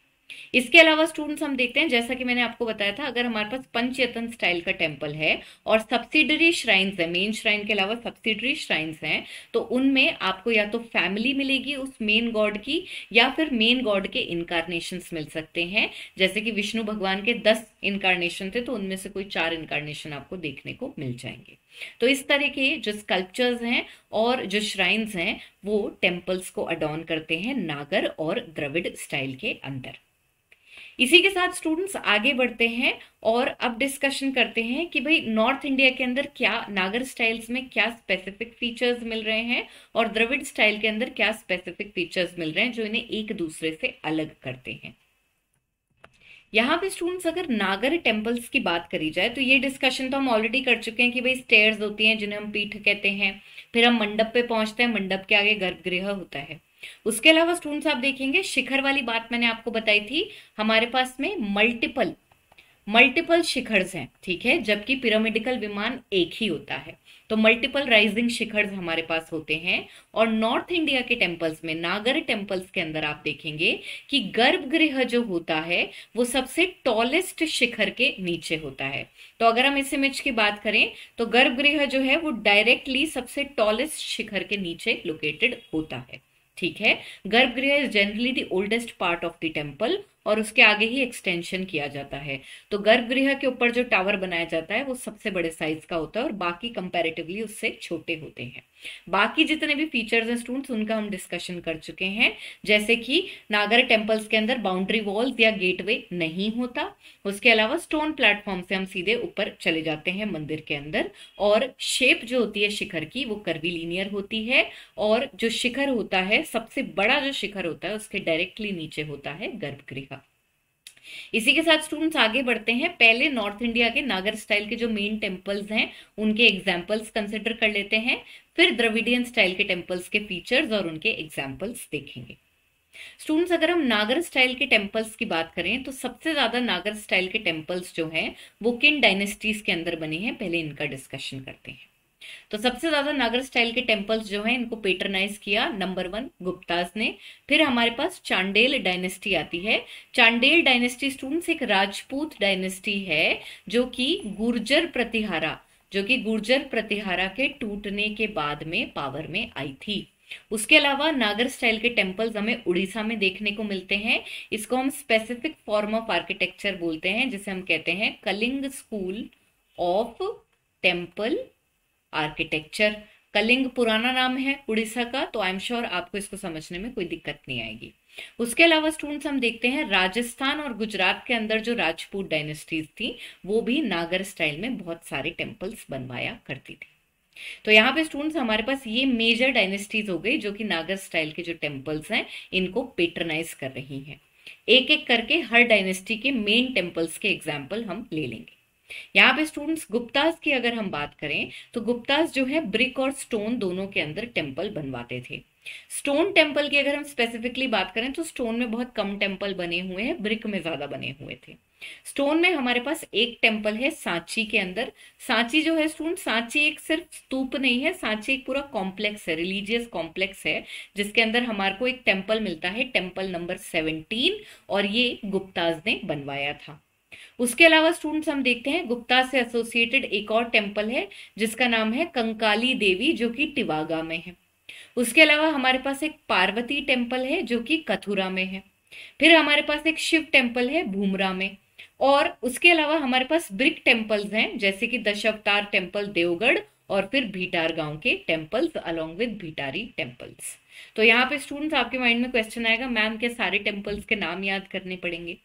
इसके अलावा स्टूडेंट्स हम देखते हैं जैसा कि मैंने आपको बताया था अगर हमारे पास पंचयतन स्टाइल का टेम्पल है और सब्सिडरी श्राइन्स है मेन श्राइन के अलावा सब्सिडरी श्राइन्स हैं तो उनमें आपको या तो फैमिली मिलेगी उस मेन गॉड की या फिर मेन गॉड के इनकारनेशन मिल सकते हैं जैसे कि विष्णु भगवान के दस इनकारनेशन थे तो उनमें से कोई चार इनकारनेशन आपको देखने को मिल जाएंगे तो इस तरह के जो स्कल्पचर्स हैं और जो श्राइन्स हैं वो टेम्पल्स को अडॉन करते हैं नागर और द्रविड स्टाइल के अंदर इसी के साथ स्टूडेंट्स आगे बढ़ते हैं और अब डिस्कशन करते हैं कि भाई नॉर्थ इंडिया के अंदर क्या नागर स्टाइल्स में क्या स्पेसिफिक फीचर्स मिल रहे हैं और द्रविड़ स्टाइल के अंदर क्या स्पेसिफिक फीचर्स मिल रहे हैं जो इन्हें एक दूसरे से अलग करते हैं यहाँ पे स्टूडेंट्स अगर नागर टेम्पल्स की बात करी जाए तो ये डिस्कशन तो हम ऑलरेडी कर चुके हैं कि भाई स्टेयर्स होती हैं जिन्हें हम पीठ कहते हैं फिर हम मंडप पे पहुंचते हैं मंडप के आगे गर्भगृह होता है उसके अलावा स्टूडेंट्स आप देखेंगे शिखर वाली बात मैंने आपको बताई थी हमारे पास में मल्टीपल मल्टीपल शिखर हैं ठीक है जबकि पिरामिडिकल विमान एक ही होता है तो मल्टीपल राइजिंग शिखर हमारे पास होते हैं और नॉर्थ इंडिया के टेम्पल्स में नागर टेम्पल्स के अंदर आप देखेंगे कि गर्भगृह जो होता है वो सबसे टॉलेस्ट शिखर के नीचे होता है तो अगर हम इस इमेज की बात करें तो गर्भगृह जो है वो डायरेक्टली सबसे टॉलेस्ट शिखर के नीचे लोकेटेड होता है ठीक है garbhagriha is generally the oldest part of the temple और उसके आगे ही एक्सटेंशन किया जाता है तो गर्भगृह के ऊपर जो टावर बनाया जाता है वो सबसे बड़े साइज का होता है और बाकी कंपैरेटिवली उससे छोटे होते हैं बाकी जितने भी फीचर्स हैं स्टूडेंट्स उनका हम डिस्कशन कर चुके हैं जैसे कि नागर टेम्पल्स के अंदर बाउंड्री वॉल्स या गेटवे नहीं होता उसके अलावा स्टोन प्लेटफॉर्म से हम सीधे ऊपर चले जाते हैं मंदिर के अंदर और शेप जो होती है शिखर की वो कर्वीलिनियर होती है और जो शिखर होता है सबसे बड़ा जो शिखर होता है उसके डायरेक्टली नीचे होता है गर्भगृह इसी के साथ स्टूडेंट्स आगे बढ़ते हैं पहले नॉर्थ इंडिया के नागर स्टाइल के जो मेन टेम्पल्स हैं उनके एग्जाम्पल्स कंसिडर कर लेते हैं फिर द्रविडियन स्टाइल के टेम्पल्स के फीचर्स और उनके एग्जाम्पल्स देखेंगे स्टूडेंट्स अगर हम नागर स्टाइल के टेम्पल्स की बात करें तो सबसे ज्यादा नागर स्टाइल के टेम्पल्स जो हैं वो किन डायनेस्टीज के अंदर बने हैं पहले इनका डिस्कशन करते हैं तो सबसे ज्यादा नागर स्टाइल के टेम्पल्स जो है इनको पेटर्नाइज किया नंबर वन गुप्ताज ने फिर हमारे पास चांडेल डायनेस्टी आती है चांडेल डायनेस्टी स्टूडेंट्स एक राजपूत डायनेस्टी है जो कि गुर्जर प्रतिहारा जो कि गुर्जर प्रतिहारा के टूटने के बाद में पावर में आई थी उसके अलावा नागर स्टाइल के टेम्पल्स हमें उड़ीसा में देखने को मिलते हैं इसको हम स्पेसिफिक फॉर्म ऑफ आर्किटेक्चर बोलते हैं जिसे हम कहते हैं Kalinga school of temple architecture Kalinga पुराना नाम है उड़ीसा का तो आई एम श्योर आपको इसको समझने में कोई दिक्कत नहीं आएगी उसके अलावा स्टूडेंट्स हम देखते हैं राजस्थान और गुजरात के अंदर जो राजपूत डायनेस्टीज थी वो भी नागर स्टाइल में बहुत सारे टेम्पल्स बनवाया करती थी तो यहाँ पे स्टूडेंट्स हमारे पास ये मेजर डायनेस्टीज हो गई जो कि नागर स्टाइल के जो टेम्पल्स हैं इनको पेटरनाइज कर रही हैं एक एक करके हर डायनेस्टी के मेन टेम्पल्स के एग्जाम्पल हम ले लेंगे यहाँ पे स्टूडेंट्स गुप्ताज की अगर हम बात करें तो गुप्ताज जो है ब्रिक और स्टोन दोनों के अंदर टेम्पल बनवाते थे स्टोन टेम्पल की अगर हम स्पेसिफिकली बात करें तो स्टोन में बहुत कम टेम्पल बने हुए हैं ब्रिक में ज्यादा बने हुए थे स्टोन में हमारे पास एक टेम्पल है सांची के अंदर सांची जो है स्टूडेंट सांची एक सिर्फ स्तूप नहीं है सांची एक पूरा कॉम्प्लेक्स है रिलीजियस कॉम्प्लेक्स है जिसके अंदर हमारे को एक टेम्पल मिलता है टेम्पल नंबर सेवनटीन और ये गुप्ताज ने बनवाया था उसके अलावा स्टूडेंट्स हम देखते हैं गुप्ता से एसोसिएटेड एक और टेम्पल है जिसका नाम है कंकाली देवी जो कि टिवागा में है उसके अलावा हमारे पास एक पार्वती टेम्पल है जो कि कथुरा में है फिर हमारे पास एक शिव टेम्पल है भूमरा में और उसके अलावा हमारे पास ब्रिक टेम्पल्स हैं जैसे कि दशावतार टेम्पल देवगढ़ और फिर भीटार गांव के temples along with Bhitari temples तो यहाँ पे स्टूडेंट्स आपके माइंड में क्वेश्चन आएगा मैम के सारे टेम्पल्स के नाम याद करने पड़ेंगे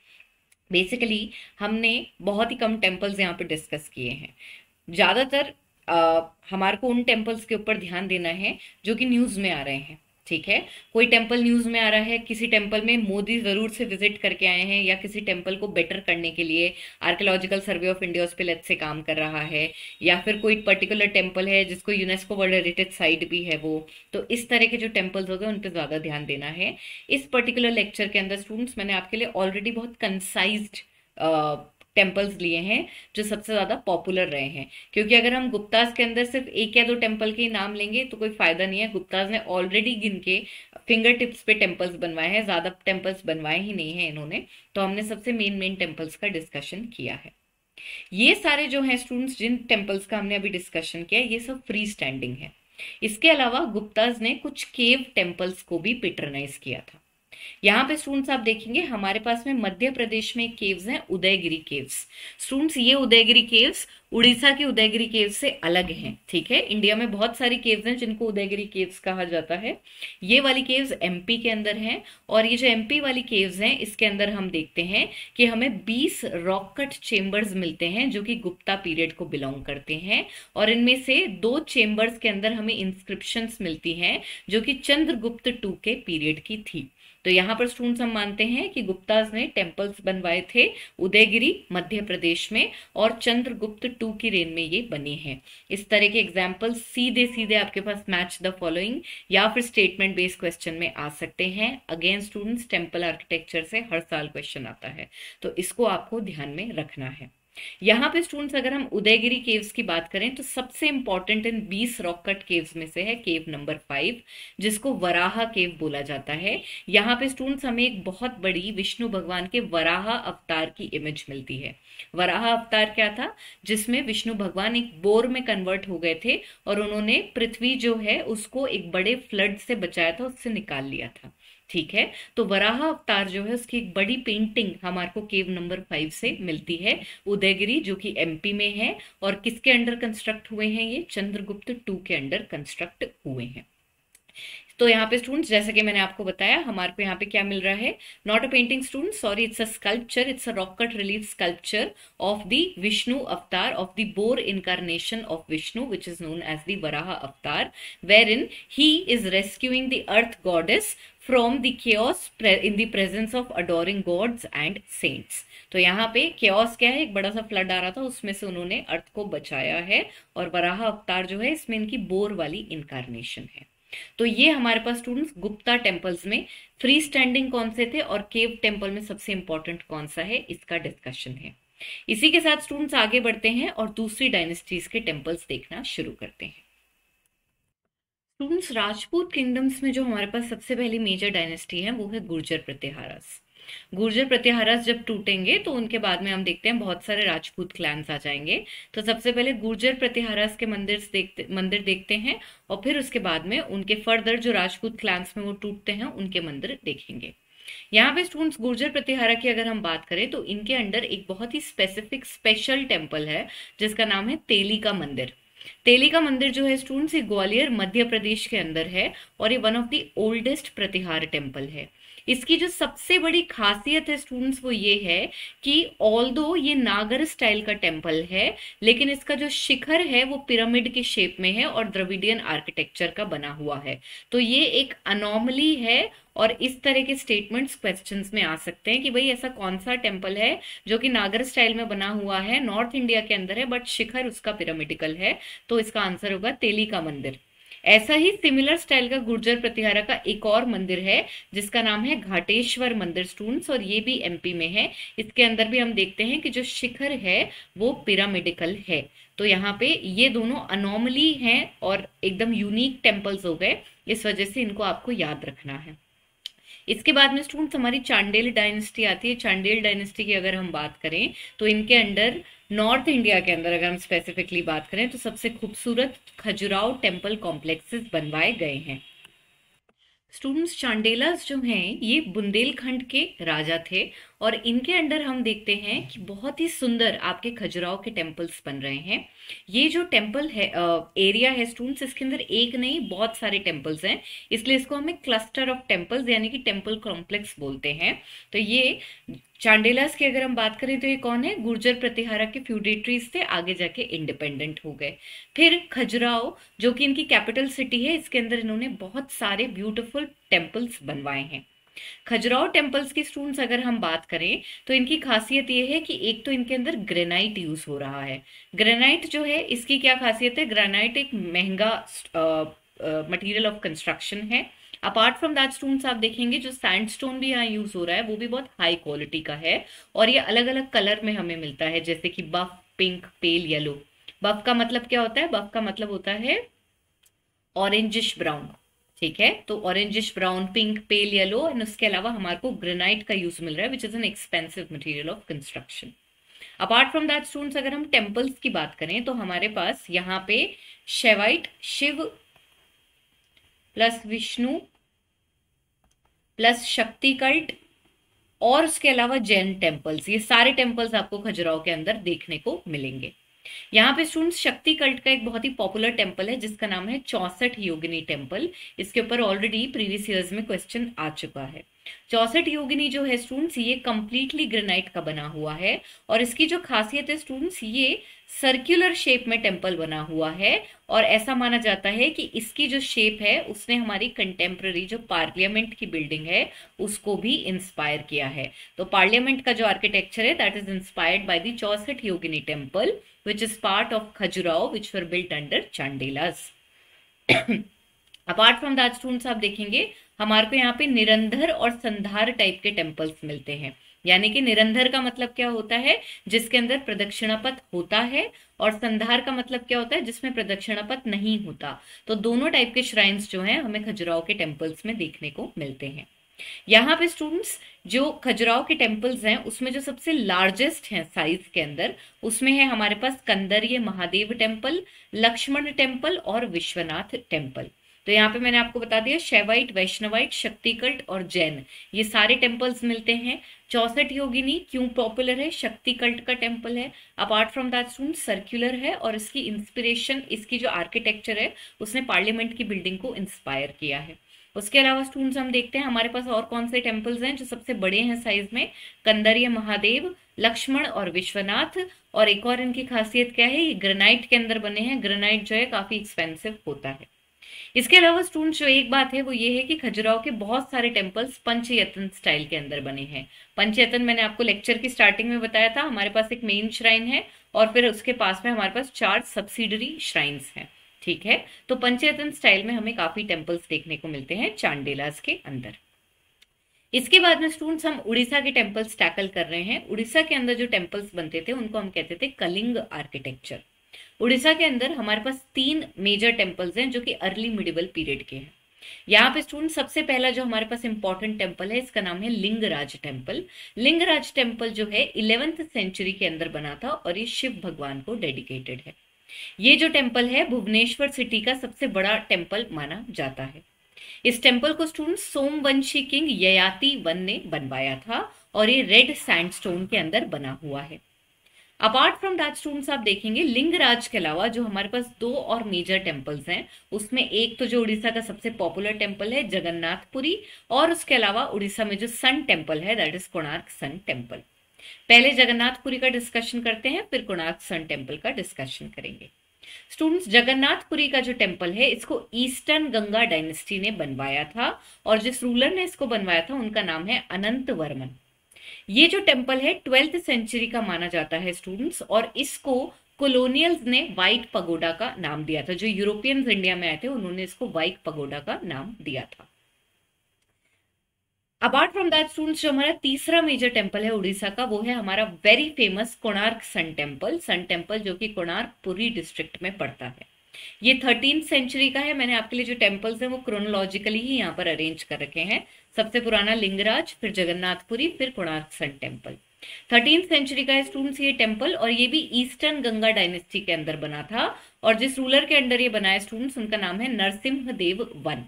बेसिकली हमने बहुत ही कम टेम्पल्स यहाँ पे डिस्कस किए हैं ज़्यादातर हमारे को उन टेम्पल्स के ऊपर ध्यान देना है जो कि न्यूज़ में आ रहे हैं ठीक है कोई टेम्पल न्यूज में आ रहा है किसी टेम्पल में मोदी जरूर से विजिट करके आए हैं या किसी टेम्पल को बेटर करने के लिए आर्कोलॉजिकल सर्वे ऑफ इंडिया उस पर लत से काम कर रहा है या फिर कोई पर्टिकुलर टेम्पल है जिसको यूनेस्को वर्ल्ड हेरिटेज साइट भी है वो तो इस तरह के जो टेम्पल्स हो गए उन पर ज्यादा ध्यान देना है इस पर्टिकुलर लेक्चर के अंदर स्टूडेंट्स मैंने आपके लिए ऑलरेडी बहुत कंसाइज्ड टेम्पल्स लिए हैं जो सबसे ज़्यादा पॉपुलर रहे हैं क्योंकि अगर हम गुप्ताज के अंदर सिर्फ एक या दो टेम्पल के नाम लेंगे तो कोई फायदा नहीं है गुप्ताज ने ऑलरेडी गिन के फिंगर टिप्स पे टेम्पल्स बनवाए हैं ज़्यादा टेम्पल्स बनवाए ही नहीं है इन्होंने तो हमने सबसे मेन मेन टेम्पल्स का डिस्कशन किया है ये सारे जो है स्टूडेंट्स जिन टेम्पल्स का हमने अभी डिस्कशन किया ये सब फ्री स्टैंडिंग है इसके अलावा गुप्ताज ने कुछ केव टेम्पल्स को भी पेटरनाइज किया था यहाँ पे स्टूडेंट्स आप देखेंगे हमारे पास में मध्य प्रदेश में केव्स हैं उदयगिरी केव्स स्टूडेंट्स ये उदयगिरी केव्स उड़ीसा के उदयगिरी केव से अलग हैं ठीक है इंडिया में बहुत सारी केव्स हैं जिनको उदयगिरी केव्स कहा जाता है ये वाली केव्स एमपी के अंदर हैं और ये जो एमपी वाली केव्स हैं इसके अंदर हम देखते हैं कि हमें 20 रॉकट चेम्बर्स मिलते हैं जो कि गुप्ता पीरियड को बिलोंग करते हैं और इनमें से दो चेम्बर्स के अंदर हमें इंस्क्रिप्शन मिलती है जो कि चंद्रगुप्त टू के पीरियड की थी तो यहाँ पर स्टूडेंट्स हम मानते हैं कि गुप्ताज ने टेम्पल्स बनवाए थे उदयगिरी मध्य प्रदेश में और चंद्रगुप्त टू की रेन में ये बने हैं इस तरह के एग्जाम्पल सीधे सीधे आपके पास मैच द फॉलोइंग या फिर स्टेटमेंट बेस्ड क्वेश्चन में आ सकते हैं अगेन स्टूडेंट्स टेम्पल आर्किटेक्चर से हर साल क्वेश्चन आता है तो इसको आपको ध्यान में रखना है यहाँ पे स्टूडेंट्स अगर हम उदयगिरी केव्स की बात करें तो सबसे इंपॉर्टेंट इन 20 रॉक कट केव्स में से है केव नंबर फाइव जिसको वराहा केव बोला जाता है यहाँ पे स्टूडेंट्स हमें एक बहुत बड़ी विष्णु भगवान के वराहा अवतार की इमेज मिलती है वराहा अवतार क्या था जिसमें विष्णु भगवान एक बोर में कन्वर्ट हो गए थे और उन्होंने पृथ्वी जो है उसको एक बड़े फ्लड से बचाया था उससे निकाल लिया था ठीक है तो वराह अवतार जो है उसकी एक बड़ी पेंटिंग हमारे को केव नंबर फाइव से मिलती है उदयगिरी जो कि एमपी में है और किसके अंडर कंस्ट्रक्ट हुए हैं ये चंद्रगुप्त टू के अंडर कंस्ट्रक्ट हुए हैं तो यहाँ पे स्टूडेंट्स जैसे कि मैंने आपको बताया हमारे को यहाँ पे क्या मिल रहा है not a painting student sorry it's a sculpture it's a rock cut relief sculpture of the Vishnu avatar of the boar incarnation of Vishnu which is known as the Varaha avatar wherein he is rescuing the earth goddess from the chaos in the presence of adoring gods and saints तो यहाँ पे chaos क्या है एक बड़ा सा flood आ रहा था उसमें से उन्होंने अर्थ को बचाया है और वराह अवतार जो है इसमें इनकी बोर वाली इनकारनेशन है तो ये हमारे पास स्टूडेंट्स गुप्ता टेम्पल्स में फ्री स्टैंडिंग कौन से थे और केव टेम्पल में सबसे इंपॉर्टेंट कौन सा है इसका डिस्कशन है इसी के साथ स्टूडेंट्स आगे बढ़ते हैं और दूसरी डायनेस्टीज के टेम्पल्स देखना शुरू करते हैं स्टूडेंट्स राजपूत किंगडम्स में जो हमारे पास सबसे पहली मेजर डायनेस्टी है वो है गुर्जर प्रतिहारस गुर्जर प्रतिहारस जब टूटेंगे तो उनके बाद में हम देखते हैं बहुत सारे राजपूत क्लैंस आ जाएंगे तो सबसे पहले गुर्जर प्रतिहारस के मंदिर देखते मंदिर देखते हैं और फिर उसके बाद में उनके फर्दर जो राजपूत क्लैंस में वो टूटते हैं उनके मंदिर देखेंगे यहाँ पे स्टूडेंट्स गुर्जर प्रतिहारा की अगर हम बात करें तो इनके अंडर एक बहुत ही स्पेसिफिक स्पेशल टेम्पल है जिसका नाम है तेली का मंदिर तेली का मंदिर जो है स्टूडेंट्स ये ग्वालियर मध्य प्रदेश के अंदर है और ये one of the oldest Pratihara temple है इसकी जो सबसे बड़ी खासियत है स्टूडेंट्स वो ये है कि ऑल दो ये नागर स्टाइल का टेम्पल है लेकिन इसका जो शिखर है वो पिरामिड के शेप में है और द्रविडियन आर्किटेक्चर का बना हुआ है तो ये एक अनोमली है और इस तरह के स्टेटमेंट्स क्वेश्चन में आ सकते हैं कि भाई ऐसा कौन सा टेम्पल है जो कि नागर स्टाइल में बना हुआ है नॉर्थ इंडिया के अंदर है बट शिखर उसका पिरामिडिकल है तो इसका आंसर होगा तेली का मंदिर ऐसा ही सिमिलर स्टाइल का गुर्जर प्रतिहारा का एक और मंदिर है जिसका नाम है घाटेश्वर मंदिर स्टूडेंट्स और ये भी एमपी में है इसके अंदर भी हम देखते हैं कि जो शिखर है वो पिरामिडिकल है तो यहाँ पे ये दोनों अनोमली हैं और एकदम यूनिक टेम्पल्स हो गए इस वजह से इनको आपको याद रखना है इसके बाद में स्टूडेंट्स हमारी चांडेल डायनेस्टी आती है चांडेल डायनेस्टी की अगर हम बात करें तो इनके अंडर नॉर्थ इंडिया के अंदर अगर हम स्पेसिफिकली बात करें तो सबसे खूबसूरत खजुराव टेम्पल कॉम्प्लेक्सेस बनवाए गए हैं स्टूडेंट्स चांडेलास जो हैं ये बुंदेलखंड के राजा थे और इनके अंडर हम देखते हैं कि बहुत ही सुंदर आपके खजुराहो के टेम्पल्स बन रहे हैं ये जो टेम्पल है एरिया है स्टूडेंट्स इसके अंदर एक नहीं बहुत सारे टेम्पल्स हैं इसलिए इसको हम एक क्लस्टर ऑफ टेम्पल्स यानी कि टेम्पल कॉम्प्लेक्स बोलते हैं तो ये चांडेलास की अगर हम बात करें तो ये कौन है गुर्जर प्रतिहारा के फ्यूडेटरीज से आगे जाके इंडिपेंडेंट हो गए फिर खजुराओ जो कि इनकी कैपिटल सिटी है इसके अंदर इन्होंने बहुत सारे ब्यूटिफुल टेम्पल्स बनवाए हैं खजुराव टेम्पल्स की स्टूडेंट्स अगर हम बात करें तो इनकी खासियत ये है कि एक तो इनके अंदर ग्रेनाइट यूज हो रहा है ग्रेनाइट जो है इसकी क्या खासियत है ग्रेनाइट एक महंगा मटेरियल ऑफ कंस्ट्रक्शन है अपार्ट फ्रॉम दैट स्टोन्स आप देखेंगे जो सैंडस्टोन भी यहाँ यूज हो रहा है वो भी बहुत हाई क्वालिटी का है और ये अलग अलग कलर में हमें मिलता है जैसे कि बफ पिंक पेल येलो बफ का मतलब क्या होता है बफ का मतलब होता है ऑरेंजिश ब्राउन ठीक है तो orangish brown pink pale yellow and उसके अलावा हमारे को ग्रेनाइट का यूज मिल रहा है which is an expensive material of construction apart from that students अगर हम टेम्पल्स की बात करें तो हमारे पास यहाँ पे Shaivite Shiva plus Vishnu plus Shakti cult और उसके अलावा जैन टेम्पल्स ये सारे टेम्पल्स आपको खजुराहो के अंदर देखने को मिलेंगे यहाँ पे स्टूडेंट्स शक्ति कल्ट का एक बहुत ही पॉपुलर टेम्पल है जिसका नाम है चौसठ योगिनी टेम्पल इसके ऊपर ऑलरेडी प्रीवियस ईयर्स में क्वेश्चन आ चुका है चौसठ योगिनी जो है स्टूडेंट्स ये कम्प्लीटली ग्रेनाइट का बना हुआ है और इसकी जो खासियत है स्टूडेंट्स ये सर्क्यूलर शेप में टेम्पल बना हुआ है और ऐसा माना जाता है कि इसकी जो शेप है उसने हमारी कंटेम्प्ररी जो पार्लियामेंट की बिल्डिंग है उसको भी इंस्पायर किया है तो पार्लियामेंट का जो आर्किटेक्चर है that is inspired by the Chausath Yogini temple which is part of Khajuraho which were built under Chandelas apart from that students आप देखेंगे हमारे को यहाँ पे निरंधर और संधार टाइप के टेम्पल्स मिलते हैं यानी कि निरंधर का मतलब क्या होता है जिसके अंदर प्रदक्षिणा होता है और संधार का मतलब क्या होता है जिसमें प्रदक्षिणा नहीं होता तो दोनों टाइप के श्राइन्स जो हैं हमें खजुराहो के टेम्पल्स में देखने को मिलते हैं यहाँ पे स्टूडेंट्स जो खजुराहो के टेम्पल्स हैं उसमें जो सबसे लार्जेस्ट है साइज के अंदर उसमें है हमारे पास कंदर महादेव टेम्पल लक्ष्मण टेम्पल और विश्वनाथ टेम्पल तो यहाँ पे मैंने आपको बता दिया शैवाइट वैष्णवाइट शक्तिकल्ट और जैन ये सारे टेम्पल्स मिलते हैं चौसठ योगिनी क्यों पॉपुलर है शक्ति कल्ट का टेम्पल है apart from that student circular है और इसकी इंस्पिरेशन इसकी जो आर्किटेक्चर है उसने पार्लियामेंट की बिल्डिंग को इंस्पायर किया है उसके अलावा स्टूडेंट्स हम देखते हैं हमारे पास और कौन से टेम्पल्स हैं जो सबसे बड़े हैं साइज में कंदरीय महादेव लक्ष्मण और विश्वनाथ और एक और इनकी खासियत क्या है ये ग्रेनाइट के अंदर बने हैं ग्रेनाइट जो है काफी एक्सपेंसिव होता है इसके अलावा स्टूडेंट्स जो एक बात है वो ये है कि खजुराहो के बहुत सारे टेम्पल्स पंचयतन स्टाइल के अंदर बने हैं पंचयतन मैंने आपको लेक्चर की स्टार्टिंग में बताया था हमारे पास एक मेन श्राइन है और फिर उसके पास में हमारे पास चार सब्सिडरी श्राइन्स हैं ठीक है तो पंचयतन स्टाइल में हमें काफी टेम्पल्स देखने को मिलते हैं चांडेलास के अंदर इसके बाद में स्टूडेंट्स हम उड़ीसा के टेम्पल्स टैकल कर रहे हैं उड़ीसा के अंदर जो टेम्पल्स बनते थे उनको हम कहते थे कलिंग आर्किटेक्चर उड़ीसा के अंदर हमारे पास तीन मेजर टेम्पल्स हैं जो कि अर्ली मिडिवल पीरियड के हैं यहाँ पे स्टूडेंट सबसे पहला जो हमारे पास इंपॉर्टेंट टेम्पल है इसका नाम है लिंगराज टेम्पल लिंगराज टेम्पल जो है इलेवेंथ सेंचुरी के अंदर बना था और ये शिव भगवान को डेडिकेटेड है ये जो टेम्पल है भुवनेश्वर सिटी का सबसे बड़ा टेम्पल माना जाता है इस टेम्पल को student Somvanshi king Yayati one ने बनवाया था और ये रेड सैंडस्टोन के अंदर बना हुआ है अपार्ट फ्रॉम दैट स्टूडेंट्स आप देखेंगे लिंगराज के अलावा जो हमारे पास दो और मेजर टेम्पल्स हैं उसमें एक तो जो उड़ीसा का सबसे पॉपुलर टेम्पल है जगन्नाथपुरी और उसके अलावा उड़ीसा में जो सन टेम्पल है that is Konark sun temple पहले जगन्नाथपुरी का डिस्कशन करते हैं फिर कोणार्क सन टेम्पल का डिस्कशन करेंगे स्टूडेंट्स जगन्नाथपुरी का जो टेम्पल है इसको ईस्टर्न गंगा डायनेस्टी ने बनवाया था और जिस रूलर ने इसको बनवाया था उनका नाम है अनंत वर्मन ये जो टेम्पल है ट्वेल्थ सेंचुरी का माना जाता है स्टूडेंट्स और इसको कोलोनियल्स ने व्हाइट पगोडा का नाम दिया था जो यूरोपियंस इंडिया में आए थे उन्होंने इसको व्हाइट पगोडा का नाम दिया था अपार्ट फ्रॉम दैट स्टूडेंट्स जो हमारा तीसरा मेजर टेम्पल है उड़ीसा का वो है हमारा very famous Konark sun temple sun temple जो कि कोणार्क पुरी डिस्ट्रिक्ट में पड़ता है ये थर्टीन सेंचुरी का है मैंने आपके लिए जो टेम्पल्स हैं वो क्रोनोलॉजिकली ही यहाँ पर अरेंज कर रखे हैं सबसे पुराना लिंगराज फिर जगन्नाथपुरी फिर Konark sun temple thirteen century का है स्टूडेंट्स ये टेम्पल और ये भी ईस्टर्न गंगा डायनेस्टी के अंदर बना था और जिस रूलर के अंदर ये बना है स्टूडेंट्स उनका नाम है नरसिम्ह देव वन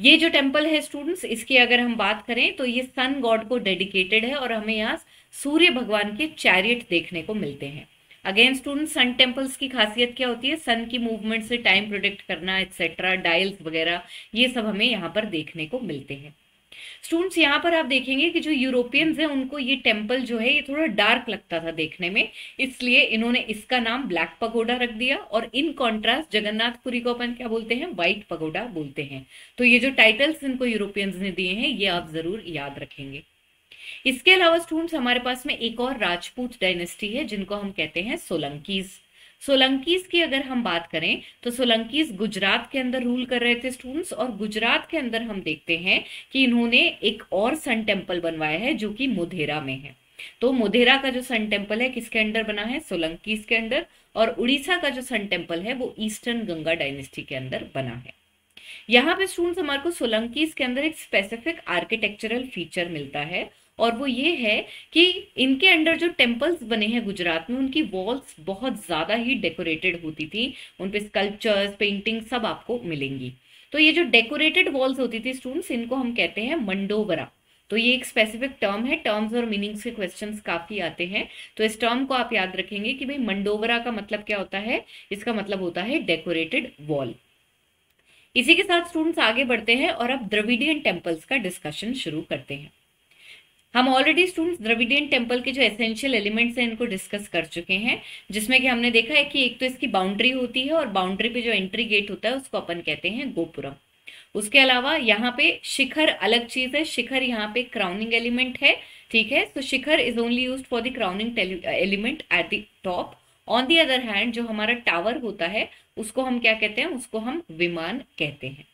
ये जो टेम्पल है स्टूडेंट्स इसकी अगर हम बात करें तो ये सन गॉड को डेडिकेटेड है और हमें यहाँ सूर्य भगवान के चैरियट देखने को मिलते हैं अगेन स्टूडेंट सन टेम्पल्स की खासियत क्या होती है सन की मूवमेंट से टाइम प्रोडिक्ट करना एक्सेट्रा डायल्स वगैरह ये सब हमें यहाँ पर देखने को मिलते हैं स्टूडेंट्स यहाँ पर आप देखेंगे कि जो यूरोपियंस हैं उनको ये टेम्पल जो है ये थोड़ा डार्क लगता था देखने में इसलिए इन्होंने इसका नाम ब्लैक पगोडा रख दिया और इन कॉन्ट्रास्ट जगन्नाथपुरी को अपन क्या बोलते हैं व्हाइट पगोडा बोलते हैं तो ये जो टाइटल्स इनको यूरोपियंस ने दिए हैं ये आप जरूर याद रखेंगे इसके अलावा स्टूडेंट्स हमारे पास में एक और राजपूत डायनेस्टी है जिनको हम कहते हैं सोलंकीज सोलंकीज की अगर हम बात करें तो सोलंकीज गुजरात के अंदर रूल कर रहे थे स्टूडेंट्स और गुजरात के अंदर हम देखते हैं कि इन्होंने एक और सन टेम्पल बनवाया है जो कि मोधेरा में है तो मोधेरा का जो सन टेम्पल है किसके अंडर बना है सोलंकीज के अंडर और उड़ीसा का जो सन टेम्पल है वो ईस्टर्न गंगा डायनेस्टी के अंदर बना है यहाँ पे स्टूडेंट्स हमारे को सोलंकीज के अंदर एक स्पेसिफिक आर्किटेक्चरल फीचर मिलता है और वो ये है कि इनके अंडर जो टेम्पल्स बने हैं गुजरात में उनकी वॉल्स बहुत ज़्यादा ही डेकोरेटेड होती थी उन पे स्कल्पचर्स पेंटिंग सब आपको मिलेंगी तो ये जो डेकोरेटेड वॉल्स होती थी स्टूडेंट्स इनको हम कहते हैं मंडोवरा तो ये एक स्पेसिफिक टर्म है टर्म्स और मीनिंग्स के क्वेश्चंस काफी आते हैं तो इस टर्म को आप याद रखेंगे कि भाई मंडोवरा का मतलब क्या होता है इसका मतलब होता है डेकोरेटेड वॉल इसी के साथ स्टूडेंट्स आगे बढ़ते हैं और अब द्रविडियन टेम्पल्स का डिस्कशन शुरू करते हैं हम ऑलरेडी स्टूडेंट्स द्रविडियन टेम्पल के जो एसेंशियल एलिमेंट्स हैं इनको डिस्कस कर चुके हैं जिसमें कि हमने देखा है कि एक तो इसकी बाउंड्री होती है और बाउंड्री पे जो एंट्री गेट होता है उसको अपन कहते हैं गोपुरम उसके अलावा यहाँ पे शिखर अलग चीज है शिखर यहाँ पे क्राउनिंग एलिमेंट है ठीक है so shikhar is only use for the crowning element at the top on the other hand जो हमारा टावर होता है उसको हम क्या कहते हैं उसको हम विमान कहते हैं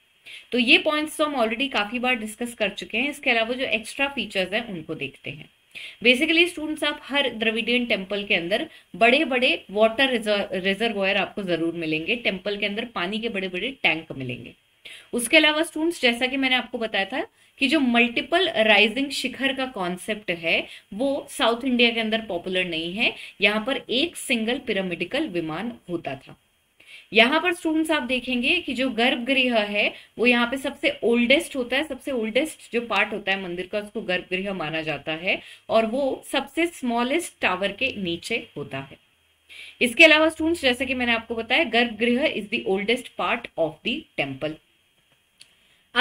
तो ये पॉइंट्स तो हम ऑलरेडी काफी बार डिस्कस कर चुके हैं इसके अलावा जो एक्स्ट्रा फीचर्स हैं उनको देखते हैं बेसिकली स्टूडेंट्स आप हर द्रविडियन टेम्पल के अंदर बड़े बड़े वाटर रिजर्वोयर आपको जरूर मिलेंगे टेम्पल के अंदर पानी के बड़े बड़े टैंक मिलेंगे उसके अलावा स्टूडेंट्स जैसा कि मैंने आपको बताया था कि जो मल्टीपल राइजिंग शिखर का कॉन्सेप्ट है वो साउथ इंडिया के अंदर पॉपुलर नहीं है यहाँ पर एक सिंगल पिरामिडिकल विमान होता था यहाँ पर स्टूडेंट्स आप देखेंगे कि जो गर्भगृह है वो यहाँ पे सबसे ओल्डेस्ट होता है सबसे ओल्डेस्ट जो पार्ट होता है मंदिर का उसको गर्भगृह माना जाता है और वो सबसे स्मॉलेस्ट टावर के नीचे होता है इसके अलावा स्टूडेंट्स जैसे कि मैंने आपको बताया garbhagriha is the oldest part of the temple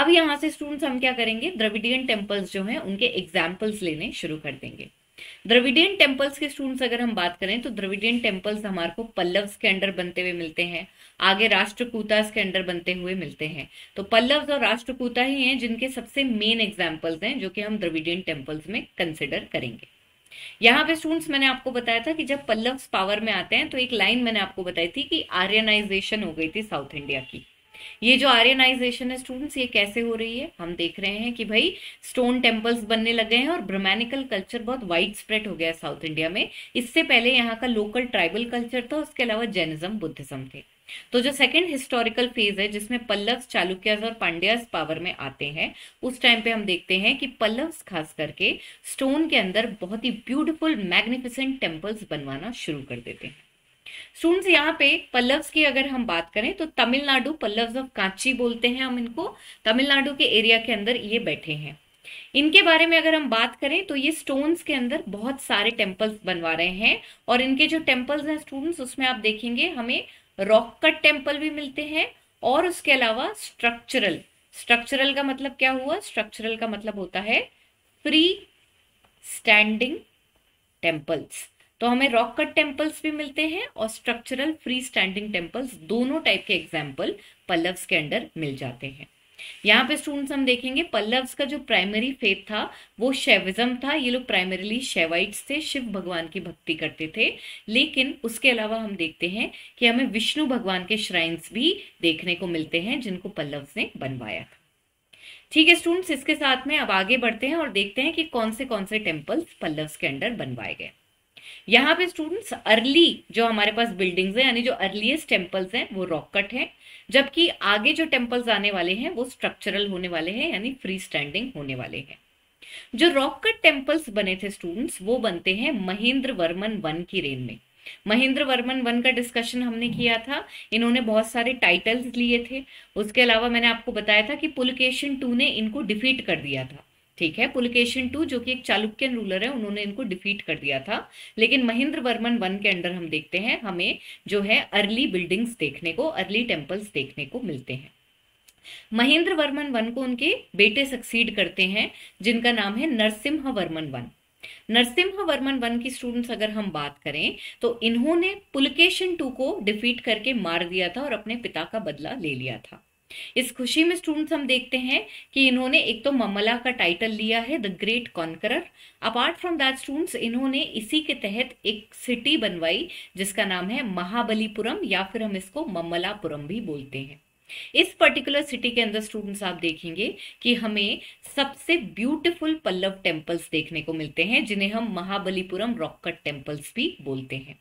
अब यहां से स्टूडेंट्स हम क्या करेंगे द्रविडियन टेम्पल्स जो है उनके एग्जाम्पल्स लेने शुरू कर देंगे द्रविडियन टेम्पल्स के स्टूडेंट्स अगर हम बात करें तो द्रविडियन टेम्पल्स हमारे को पल्लव के अंडर बनते हुए मिलते हैं आगे राष्ट्रकूता इसके अंडर बनते हुए मिलते हैं तो पल्लव और राष्ट्रकूता ही हैं जिनके सबसे मेन एग्जाम्पल्स हैं जो कि हम द्रविडियन टेम्पल्स में कंसिडर करेंगे यहाँ पे स्टूडेंट्स मैंने आपको बताया था कि जब पल्लव पावर में आते हैं तो एक लाइन मैंने आपको बताई थी कि आर्यनाइजेशन हो गई थी साउथ इंडिया की ये जो आर्यनाइजेशन है स्टूडेंट्स ये कैसे हो रही है हम देख रहे हैं कि भाई स्टोन टेम्पल्स बनने लगे हैं और ब्रह्मानिकल कल्चर बहुत वाइड स्प्रेड हो गया है साउथ इंडिया में इससे पहले यहाँ का लोकल ट्राइबल कल्चर था उसके अलावा जैनिज्म बुद्धिज्म थे तो जो सेकंड हिस्टोरिकल फेज है जिसमें पल्लव चालुक्यस और पांड्यास पावर में आते हैं उस टाइम पे हम देखते हैं कि पल्लव खास करके स्टोन के अंदर बहुत ही ब्यूटीफुल मैग्निफिसेंट टेम्पल्स बनवाना शुरू कर देते हैं स्टूडेंट्स यहाँ पे पल्लव की अगर हम बात करें तो तमिलनाडु पल्लव ऑफ कांची बोलते हैं हम इनको तमिलनाडु के एरिया के अंदर ये बैठे हैं इनके बारे में अगर हम बात करें तो ये स्टोन्स के अंदर बहुत सारे टेम्पल्स बनवा रहे हैं और इनके जो टेम्पल्स हैं स्टूडेंट्स उसमें आप देखेंगे हमें रॉक कट टेम्पल भी मिलते हैं और उसके अलावा स्ट्रक्चरल स्ट्रक्चरल का मतलब क्या हुआ स्ट्रक्चरल का मतलब होता है फ्री स्टैंडिंग टेम्पल्स तो हमें रॉक कट टेम्पल्स भी मिलते हैं और स्ट्रक्चरल फ्री स्टैंडिंग टेम्पल्स दोनों टाइप के एग्जाम्पल पल्लव्स के अंडर मिल जाते हैं यहाँ पे स्टूडेंट्स हम देखेंगे पल्लव्स का जो प्राइमरी फेथ था वो शैविज्म था ये लोग प्राइमरीली शेवाइट्स थे शिव भगवान की भक्ति करते थे लेकिन उसके अलावा हम देखते हैं कि हमें विष्णु भगवान के श्राइन्स भी देखने को मिलते हैं जिनको पल्लव्स ने बनवाया था ठीक है स्टूडेंट्स इसके साथ में अब आगे बढ़ते हैं और देखते हैं कि कौन से कौन से टेम्पल्स पल्लव्स के अंडर बनवाए गए यहाँ पे स्टूडेंट्स अर्ली जो हमारे पास बिल्डिंग्स है यानी जो अर्लीस्ट टेम्पल्स हैं वो रॉकट है जबकि आगे जो टेम्पल्स आने वाले हैं वो स्ट्रक्चरल होने वाले हैं यानी फ्री स्टैंडिंग होने वाले हैं जो रॉक कट टेम्पल्स बने थे स्टूडेंट्स वो बनते हैं महेंद्र वर्मन वन की रेन में महेंद्र वर्मन वन का डिस्कशन हमने किया था इन्होंने बहुत सारे टाइटल्स लिए थे उसके अलावा मैंने आपको बताया था कि पुलकेशन टू ने इनको डिफीट कर दिया था ठीक है पुलकेशन टू जो कि एक चालुक्यन रूलर है उन्होंने इनको डिफीट कर दिया था लेकिन महेंद्र वर्मन वन के अंडर हम देखते हैं हमें जो है अर्ली बिल्डिंग्स देखने को अर्ली टेम्पल्स देखने को मिलते हैं महेंद्र वर्मन वन को उनके बेटे सक्सीड करते हैं जिनका नाम है नरसिम्ह वर्मन वन नरसिम्ह वर्मन वन की स्टूडेंट्स अगर हम बात करें तो इन्होंने पुलकेशन टू को डिफीट करके मार दिया था और अपने पिता का बदला ले लिया था इस खुशी में स्टूडेंट्स हम देखते हैं कि इन्होंने एक तो ममला का टाइटल लिया है the great conqueror apart from that students इन्होंने इसी के तहत एक सिटी बनवाई जिसका नाम है महाबलीपुरम या फिर हम इसको ममलापुरम भी बोलते हैं इस पर्टिकुलर सिटी के अंदर स्टूडेंट्स आप देखेंगे कि हमें सबसे ब्यूटीफुल पल्लव टेम्पल्स देखने को मिलते हैं जिन्हें हम महाबलीपुरम रॉकट टेम्पल्स भी बोलते हैं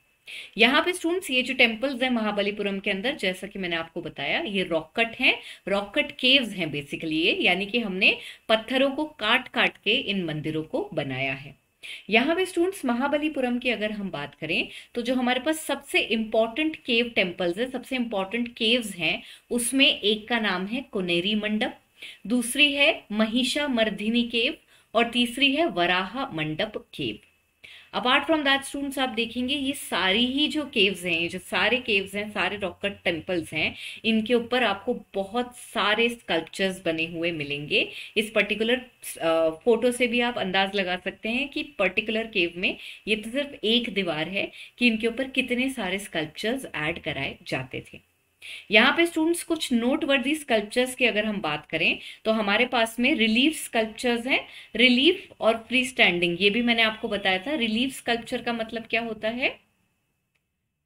यहाँ पे स्टूडेंट्स ये जो टेम्पल्स हैं महाबलीपुरम के अंदर जैसा कि मैंने आपको बताया ये रॉकट हैं रॉकट केव्स हैं बेसिकली ये यानी कि हमने पत्थरों को काट काट के इन मंदिरों को बनाया है यहाँ पे स्टूडेंट्स महाबलीपुरम की अगर हम बात करें तो जो हमारे पास सबसे इंपॉर्टेंट केव टेम्पल्स है सबसे इंपॉर्टेंट केव्स हैं उसमें एक का नाम है कोनेरी मंडप दूसरी है महिषा मर्धिनी केव और तीसरी है Varaha Mandapa cave apart from that students आप देखेंगे ये सारी ही जो केव्स हैं जो सारे केव्स हैं सारे रॉक कट टेम्पल्स हैं इनके ऊपर आपको बहुत सारे स्कल्पचर्स बने हुए मिलेंगे इस पर्टिकुलर फोटो से भी आप अंदाज लगा सकते हैं कि पर्टिकुलर केव में ये तो सिर्फ एक दीवार है कि इनके ऊपर कितने सारे स्कल्पचर्स ऐड कराए जाते थे यहाँ पे स्टूडेंट्स कुछ नोटवर्दी स्कल्पचर्स की अगर हम बात करें तो हमारे पास में रिलीफ स्कल्पचर्स हैं रिलीफ और फ्री स्टैंडिंग ये भी मैंने आपको बताया था रिलीफ स्कल्पचर का मतलब क्या होता है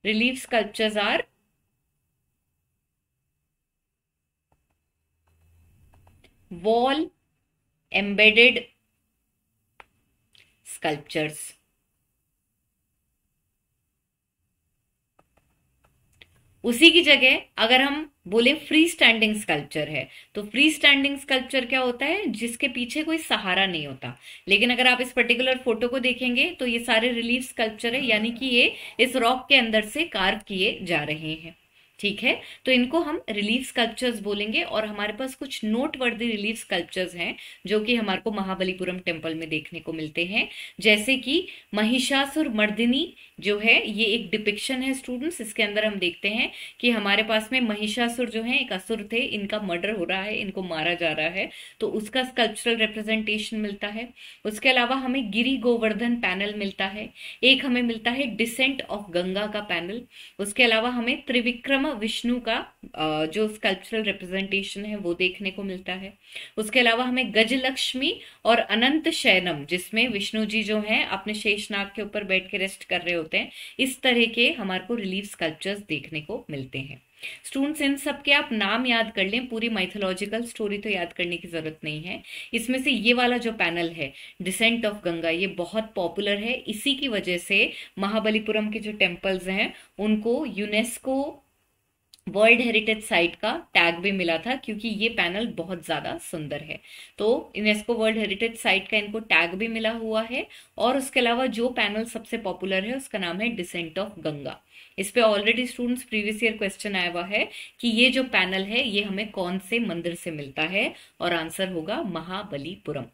relief sculptures are wall embedded sculptures उसी की जगह अगर हम बोले फ्री स्टैंडिंग स्कल्पचर है तो फ्री स्टैंडिंग स्कल्पचर क्या होता है जिसके पीछे कोई सहारा नहीं होता लेकिन अगर आप इस पर्टिकुलर फोटो को देखेंगे तो ये सारे रिलीफ स्कल्पचर है यानी कि ये इस रॉक के अंदर से कार्व किए जा रहे हैं ठीक है तो इनको हम रिलीफ स्कल्पचर्स बोलेंगे और हमारे पास कुछ नोटवर्दी रिलीफ स्कल्पचर्स हैं जो कि हमारे को महाबलीपुरम टेम्पल में देखने को मिलते हैं जैसे कि महिषासुर मर्दिनी जो है ये एक डिपिक्शन है स्टूडेंट्स इसके अंदर हम देखते हैं कि हमारे पास में महिषासुर जो है एक असुर थे इनका मर्डर हो रहा है इनको मारा जा रहा है तो उसका स्कल्पचरल रिप्रेजेंटेशन मिलता है उसके अलावा हमें गिरी गोवर्धन पैनल मिलता है एक हमें मिलता है डिसेंट ऑफ गंगा का पैनल उसके अलावा हमें त्रिविक्रम विष्णु का जो स्कल्पचरल रिप्रेजेंटेशन है वो देखने को मिलता है उसके अलावा हमें गजलक्ष्मी और अनंत शैनम जिसमें विष्णु जी जो है अपने शेषनाग के ऊपर बैठ के रेस्ट कर रहे होते होते हैं इस तरह के हमारे को रिलीफ स्कल्पचर्स देखने को मिलते हैं स्टूडेंट्स इन सबके आप नाम याद कर लें पूरी माइथोलॉजिकल स्टोरी तो याद करने की जरूरत नहीं है इसमें से ये वाला जो पैनल है डिसेंट ऑफ गंगा ये बहुत पॉपुलर है इसी की वजह से महाबलीपुरम के जो टेम्पल्स हैं उनको यूनेस्को वर्ल्ड हेरिटेज साइट का टैग भी मिला था क्योंकि ये पैनल बहुत ज़्यादा सुंदर है तो यूनेस्को वर्ल्ड हेरिटेज साइट का इनको टैग भी मिला हुआ है और उसके अलावा जो पैनल सबसे पॉपुलर है उसका नाम है डिसेंट ऑफ गंगा इस पे already students previous year question आया हुआ है कि ये जो पैनल है ये हमें कौन से मंदिर से मिलता है और आंसर होगा महाबलीपुरम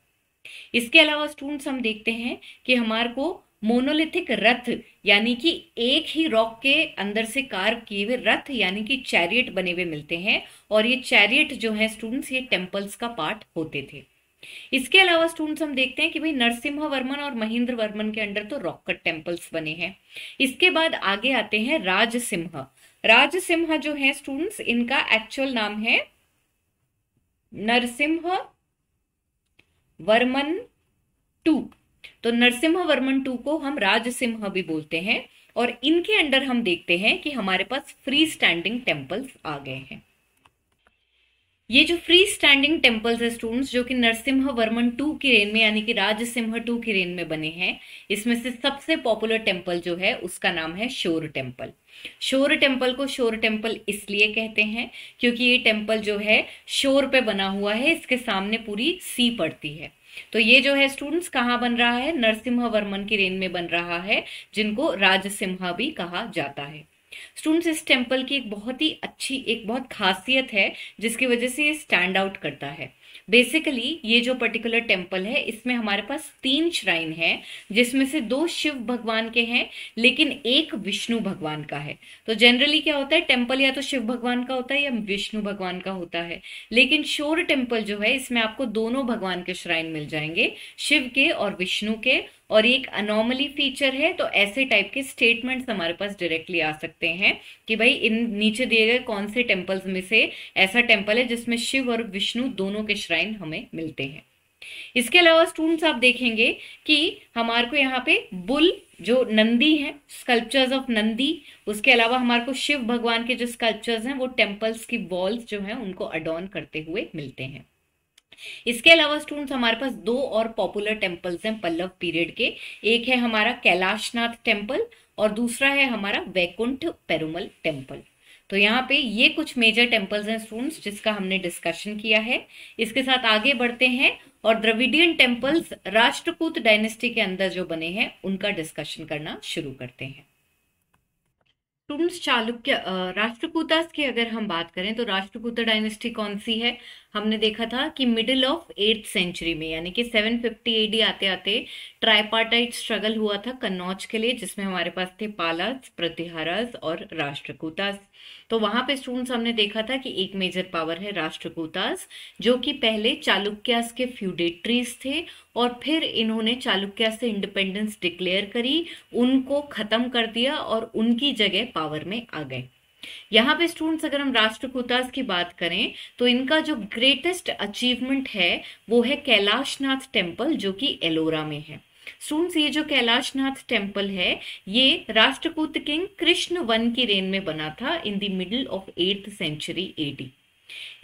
इसके अलावा स्टूडेंट्स हम देखते हैं कि हमारे को मोनोलिथिक रथ यानी कि एक ही रॉक के अंदर से कार किए हुए रथ यानी कि चैरियट बने हुए मिलते हैं और ये चैरियट जो है स्टूडेंट्स ये टेम्पल्स का पार्ट होते थे इसके अलावा स्टूडेंट्स हम देखते हैं कि भाई नरसिम्ह वर्मन और महेंद्र वर्मन के अंडर तो रॉक कट टेम्पल्स बने हैं इसके बाद आगे आते हैं राज राजसिम्हा जो है स्टूडेंट्स इनका एक्चुअल नाम है नरसिम्ह वर्मन टू तो वर्मन टू को हम राजसिम्ह भी बोलते हैं और इनके अंडर हम देखते हैं कि हमारे पास फ्री स्टैंडिंग टेम्पल्स आ गए हैं ये जो फ्री स्टैंडिंग टेम्पल्स है स्टूडेंट्स जो कि नरसिम्ह वर्मन टू की रेन में यानी कि राजसिम्ह टू की रेन में बने हैं इसमें से सबसे पॉपुलर टेम्पल जो है उसका नाम है शोर टेम्पल शोर टेम्पल को शोर टेम्पल इसलिए कहते हैं क्योंकि ये टेम्पल जो है शोर पे बना हुआ है इसके सामने पूरी सी पड़ती है तो ये जो है स्टूडेंट्स कहाँ बन रहा है नरसिम्हा वर्मन की रेन में बन रहा है जिनको राजसिम्हा भी कहा जाता है स्टूडेंट्स इस टेम्पल की एक बहुत ही अच्छी एक बहुत खासियत है जिसकी वजह से ये स्टैंड आउट करता है बेसिकली ये जो पर्टिकुलर टेम्पल है इसमें हमारे पास तीन श्राइन है जिसमें से दो शिव भगवान के हैं लेकिन एक विष्णु भगवान का है तो जनरली क्या होता है टेम्पल या तो शिव भगवान का होता है या विष्णु भगवान का होता है लेकिन शोर टेम्पल जो है इसमें आपको दोनों भगवान के श्राइन मिल जाएंगे शिव के और विष्णु के और एक अनोमली फीचर है तो ऐसे टाइप के स्टेटमेंट्स हमारे पास डायरेक्टली आ सकते हैं कि भाई इन नीचे दिए गए कौन से टेम्पल्स में से ऐसा टेम्पल है जिसमें शिव और विष्णु दोनों के श्राइन हमें मिलते हैं इसके अलावा स्टूडेंट्स आप देखेंगे कि हमारे को यहाँ पे बुल जो नंदी है स्कल्पचर्स ऑफ नंदी उसके अलावा हमारे को शिव भगवान के जो स्कल्पचर्स हैं वो टेम्पल्स की वॉल्स जो हैं उनको अडॉन करते हुए मिलते हैं इसके अलावा स्टूडेंट्स हमारे पास दो और पॉपुलर टेम्पल्स हैं पल्लव पीरियड के एक है हमारा कैलाशनाथ टेम्पल और दूसरा है हमारा वैकुंठ पेरुमल टेम्पल तो यहाँ पे ये कुछ मेजर टेम्पल्स हैं स्टूडेंट्स जिसका हमने डिस्कशन किया है इसके साथ आगे बढ़ते हैं और द्रविडियन टेम्पल्स राष्ट्रकूत डायनेस्टी के अंदर जो बने हैं उनका डिस्कशन करना शुरू करते हैं तुम्स चालुक्य राष्ट्रकूतास की अगर हम बात करें तो राष्ट्रकूता डायनेस्टी कौन सी है हमने देखा था कि मिडिल ऑफ एट्थ सेंचुरी में यानी कि 750 फिफ्टी एडी आते आते ट्राइपार्टाइट स्ट्रगल हुआ था कन्नौज के लिए जिसमें हमारे पास थे पालास प्रतिहारास और राष्ट्रकूतास तो वहां पे स्टूडेंट्स हमने देखा था कि एक मेजर पावर है राष्ट्रकूतास जो कि पहले चालुक्यास के फ्यूडेट्रीज थे और फिर इन्होंने चालुक्या से इंडिपेंडेंस डिक्लेयर करी उनको खत्म कर दिया और उनकी जगह पावर में आ गए यहाँ पे स्टूडेंट्स अगर हम राष्ट्रकूतास की बात करें तो इनका जो ग्रेटेस्ट अचीवमेंट है वो है कैलाशनाथ टेम्पल जो कि एलोरा में है स्टूडेंट्स ये जो कैलाशनाथ टेम्पल है ये राष्ट्रकूत किंग कृष्ण वन की रेन में बना था in the middle of eighth century AD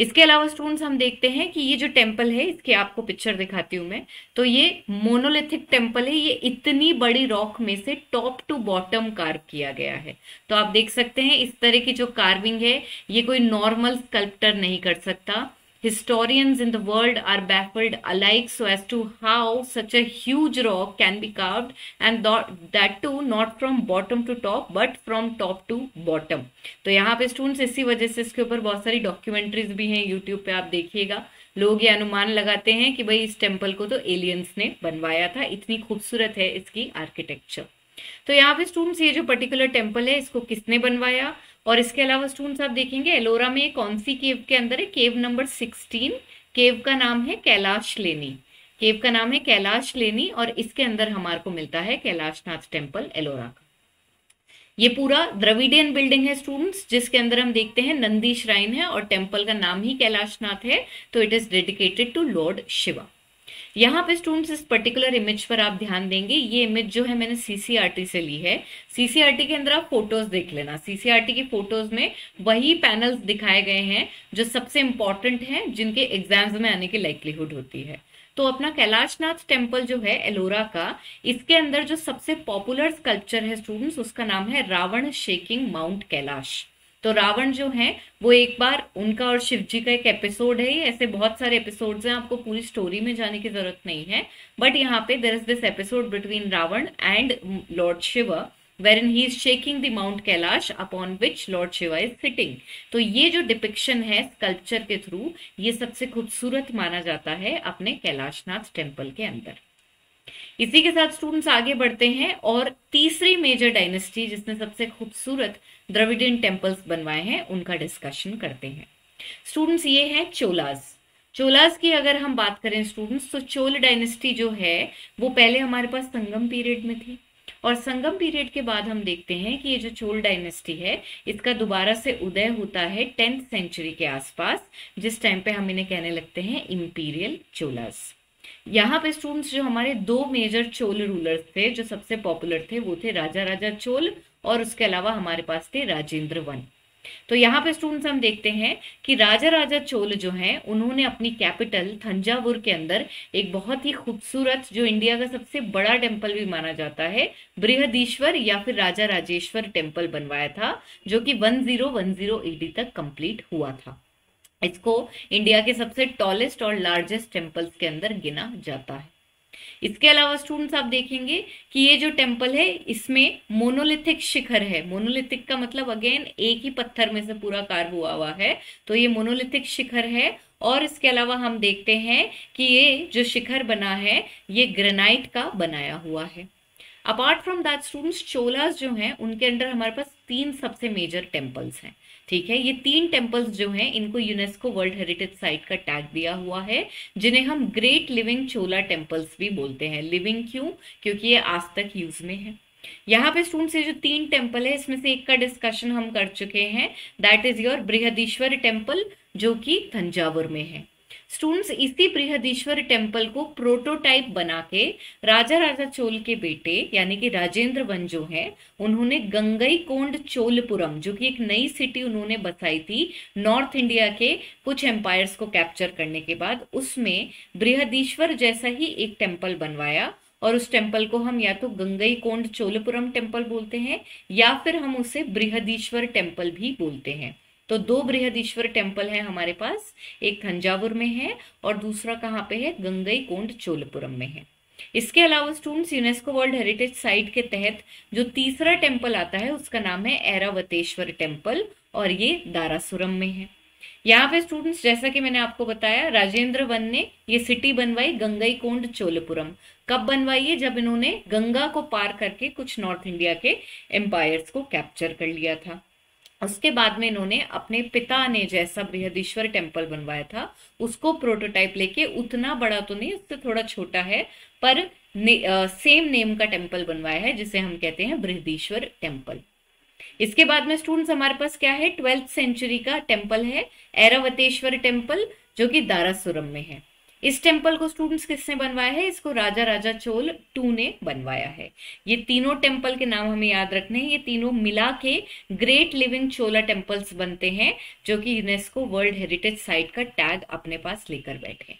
इसके अलावा स्टूडेंट्स हम देखते हैं कि ये जो टेम्पल है इसके आपको पिक्चर दिखाती हूं मैं तो ये मोनोलिथिक टेम्पल है ये इतनी बड़ी रॉक में से टॉप टू बॉटम कार्व किया गया है तो आप देख सकते हैं इस तरह की जो कार्विंग है ये कोई नॉर्मल स्कल्प्टर नहीं कर सकता Historians in the world are baffled alike so as to how such a huge rock can be carved and that too not from bottom to top but from top to bottom. तो यहाँ पे students इसी वजह से इसके ऊपर बहुत सारी डॉक्यूमेंट्रीज भी हैं यूट्यूब पे आप देखिएगा लोग ये अनुमान लगाते हैं कि भाई इस टेम्पल को तो एलियंस ने बनवाया था इतनी खूबसूरत है इसकी आर्किटेक्चर तो यहाँ पे स्टूडेंट्स ये जो पर्टिकुलर टेम्पल है इसको किसने बनवाया और इसके अलावा स्टूडेंट्स आप देखेंगे एलोरा में कौन सी केव के अंदर है केव नंबर सिक्सटीन केव का नाम है कैलाश लेनी केव का नाम है कैलाश लेनी और इसके अंदर हमारे को मिलता है कैलाशनाथ टेम्पल एलोरा का ये पूरा द्रविडियन बिल्डिंग है स्टूडेंट्स जिसके अंदर हम देखते हैं नंदी श्राइन है और टेम्पल का नाम ही कैलाशनाथ है तो it is dedicated to lord Shiva यहाँ पे स्टूडेंट्स इस पर्टिकुलर इमेज पर आप ध्यान देंगे ये इमेज जो है मैंने सीसीआरटी से ली है सीसीआरटी के अंदर आप फोटोज देख लेना सीसीआरटी की फोटोज में वही पैनल्स दिखाए गए हैं जो सबसे इंपॉर्टेंट हैं जिनके एग्जाम्स में आने की लाइकलीहुड होती है तो अपना कैलाशनाथ टेम्पल जो है एलोरा का इसके अंदर जो सबसे पॉपुलर स्कल्पचर है स्टूडेंट्स उसका नाम है रावण शेकिंग माउंट कैलाश तो रावण जो है वो एक बार उनका और शिव जी का एक एपिसोड है ऐसे बहुत सारे एपिसोड्स हैं आपको पूरी स्टोरी में जाने की जरूरत नहीं है बट यहाँ पे there is this episode between Ravana and lord wherein he is shaking the mount Kailash upon which lord Shiva is sitting तो ये जो डिपिक्शन है स्कल्पचर के थ्रू ये सबसे खूबसूरत माना जाता है अपने कैलाशनाथ टेम्पल के अंदर इसी के साथ स्टूडेंट्स आगे बढ़ते हैं और तीसरी मेजर डायनेस्टी जिसने सबसे खूबसूरत द्रविडियन टेम्पल्स बनवाए हैं उनका डिस्कशन करते हैं स्टूडेंट्स ये है चोलाज चोलाज की अगर हम बात करें स्टूडेंट्स तो चोल डायनेस्टी जो है वो पहले हमारे पास संगम पीरियड में थी और संगम पीरियड के बाद हम देखते हैं कि ये जो चोल डायनेस्टी है इसका दोबारा से उदय होता है टेंथ सेंचुरी के आसपास जिस टाइम पे हम इन्हें कहने लगते हैं इम्पीरियल चोलास यहाँ पे स्टूडेंट्स जो हमारे दो मेजर चोल रूलर्स थे जो सबसे पॉपुलर थे वो थे राजा राजा चोल और उसके अलावा हमारे पास थे राजेंद्र वन तो यहाँ पे स्टूडेंट्स हम देखते हैं कि राजा राजा चोल जो हैं उन्होंने अपनी कैपिटल थंजावुर के अंदर एक बहुत ही खूबसूरत जो इंडिया का सबसे बड़ा टेम्पल भी माना जाता है बृहदीश्वर या फिर राजा राजेश्वर टेम्पल बनवाया था जो कि 1010 जीरो एडी तक कंप्लीट हुआ था इसको इंडिया के सबसे टॉलेस्ट और लार्जेस्ट टेम्पल्स के अंदर गिना जाता है इसके अलावा स्टूडेंट्स आप देखेंगे कि ये जो टेम्पल है इसमें मोनोलिथिक शिखर है मोनोलिथिक का मतलब अगेन एक ही पत्थर में से पूरा कार्व हुआ हुआ है तो ये मोनोलिथिक शिखर है और इसके अलावा हम देखते हैं कि ये जो शिखर बना है ये ग्रेनाइट का बनाया हुआ है apart from that students Cholas जो हैं उनके अंडर हमारे पास तीन सबसे मेजर टेम्पल्स हैं ठीक है ये तीन टेम्पल्स जो हैं इनको यूनेस्को वर्ल्ड हेरिटेज साइट का टैग दिया हुआ है जिन्हें हम ग्रेट लिविंग चोला टेम्पल्स भी बोलते हैं लिविंग क्यों क्योंकि ये आज तक यूज में है यहाँ पे स्टूडेंट्स ये जो तीन टेम्पल है इसमें से एक का डिस्कशन हम कर चुके हैं that is your Brihadeeswara temple जो कि थंजावर में है स्टूडेंट्स इसी बृहदीश्वर टेम्पल को प्रोटोटाइप बना के राजा राजा चोल के बेटे यानी कि राजेंद्र वन जो है उन्होंने गंगई कोंड चोलपुरम जो कि एक नई सिटी उन्होंने बसाई थी नॉर्थ इंडिया के कुछ एम्पायर्स को कैप्चर करने के बाद उसमें बृहदीश्वर जैसा ही एक टेम्पल बनवाया और उस टेम्पल को हम या तो गंगई कोंड चोलपुरम टेम्पल बोलते हैं या फिर हम उसे बृहदीश्वर टेम्पल भी बोलते हैं तो दो बृहदीश्वर टेम्पल है हमारे पास एक थंजावुर में है और दूसरा कहाँ पे है गंगई कोंड चोलपुरम में है इसके अलावा students UNESCO world heritage site के तहत जो तीसरा टेम्पल आता है उसका नाम है ऐरावतेश्वर टेम्पल और ये दारासुरम में है यहाँ पे स्टूडेंट्स जैसा कि मैंने आपको बताया राजेंद्र वन ने ये सिटी बनवाई गंगई कोंड चोलपुरम कब बनवाई है जब इन्होंने गंगा को पार करके कुछ नॉर्थ इंडिया के एम्पायर्स को कैप्चर कर लिया था उसके बाद में इन्होंने अपने पिता ने जैसा बृहदीश्वर टेम्पल बनवाया था उसको प्रोटोटाइप लेके उतना बड़ा तो नहीं उससे थोड़ा छोटा है पर ने, आ, सेम नेम का टेम्पल बनवाया है जिसे हम कहते हैं बृहदीश्वर टेम्पल इसके बाद में स्टूडेंट्स हमारे पास क्या है ट्वेल्थ सेंचुरी का टेम्पल है एरावतेश्वर टेम्पल जो कि दारासुरम में है इस टेम्पल को स्टूडेंट्स किसने बनवाया है इसको राजा राजा चोल टू ने बनवाया है ये तीनों टेम्पल के नाम हमें याद रखने हैं ये तीनों मिला के ग्रेट लिविंग चोला टेम्पल्स बनते हैं जो कि यूनेस्को वर्ल्ड हेरिटेज साइट का टैग अपने पास लेकर बैठे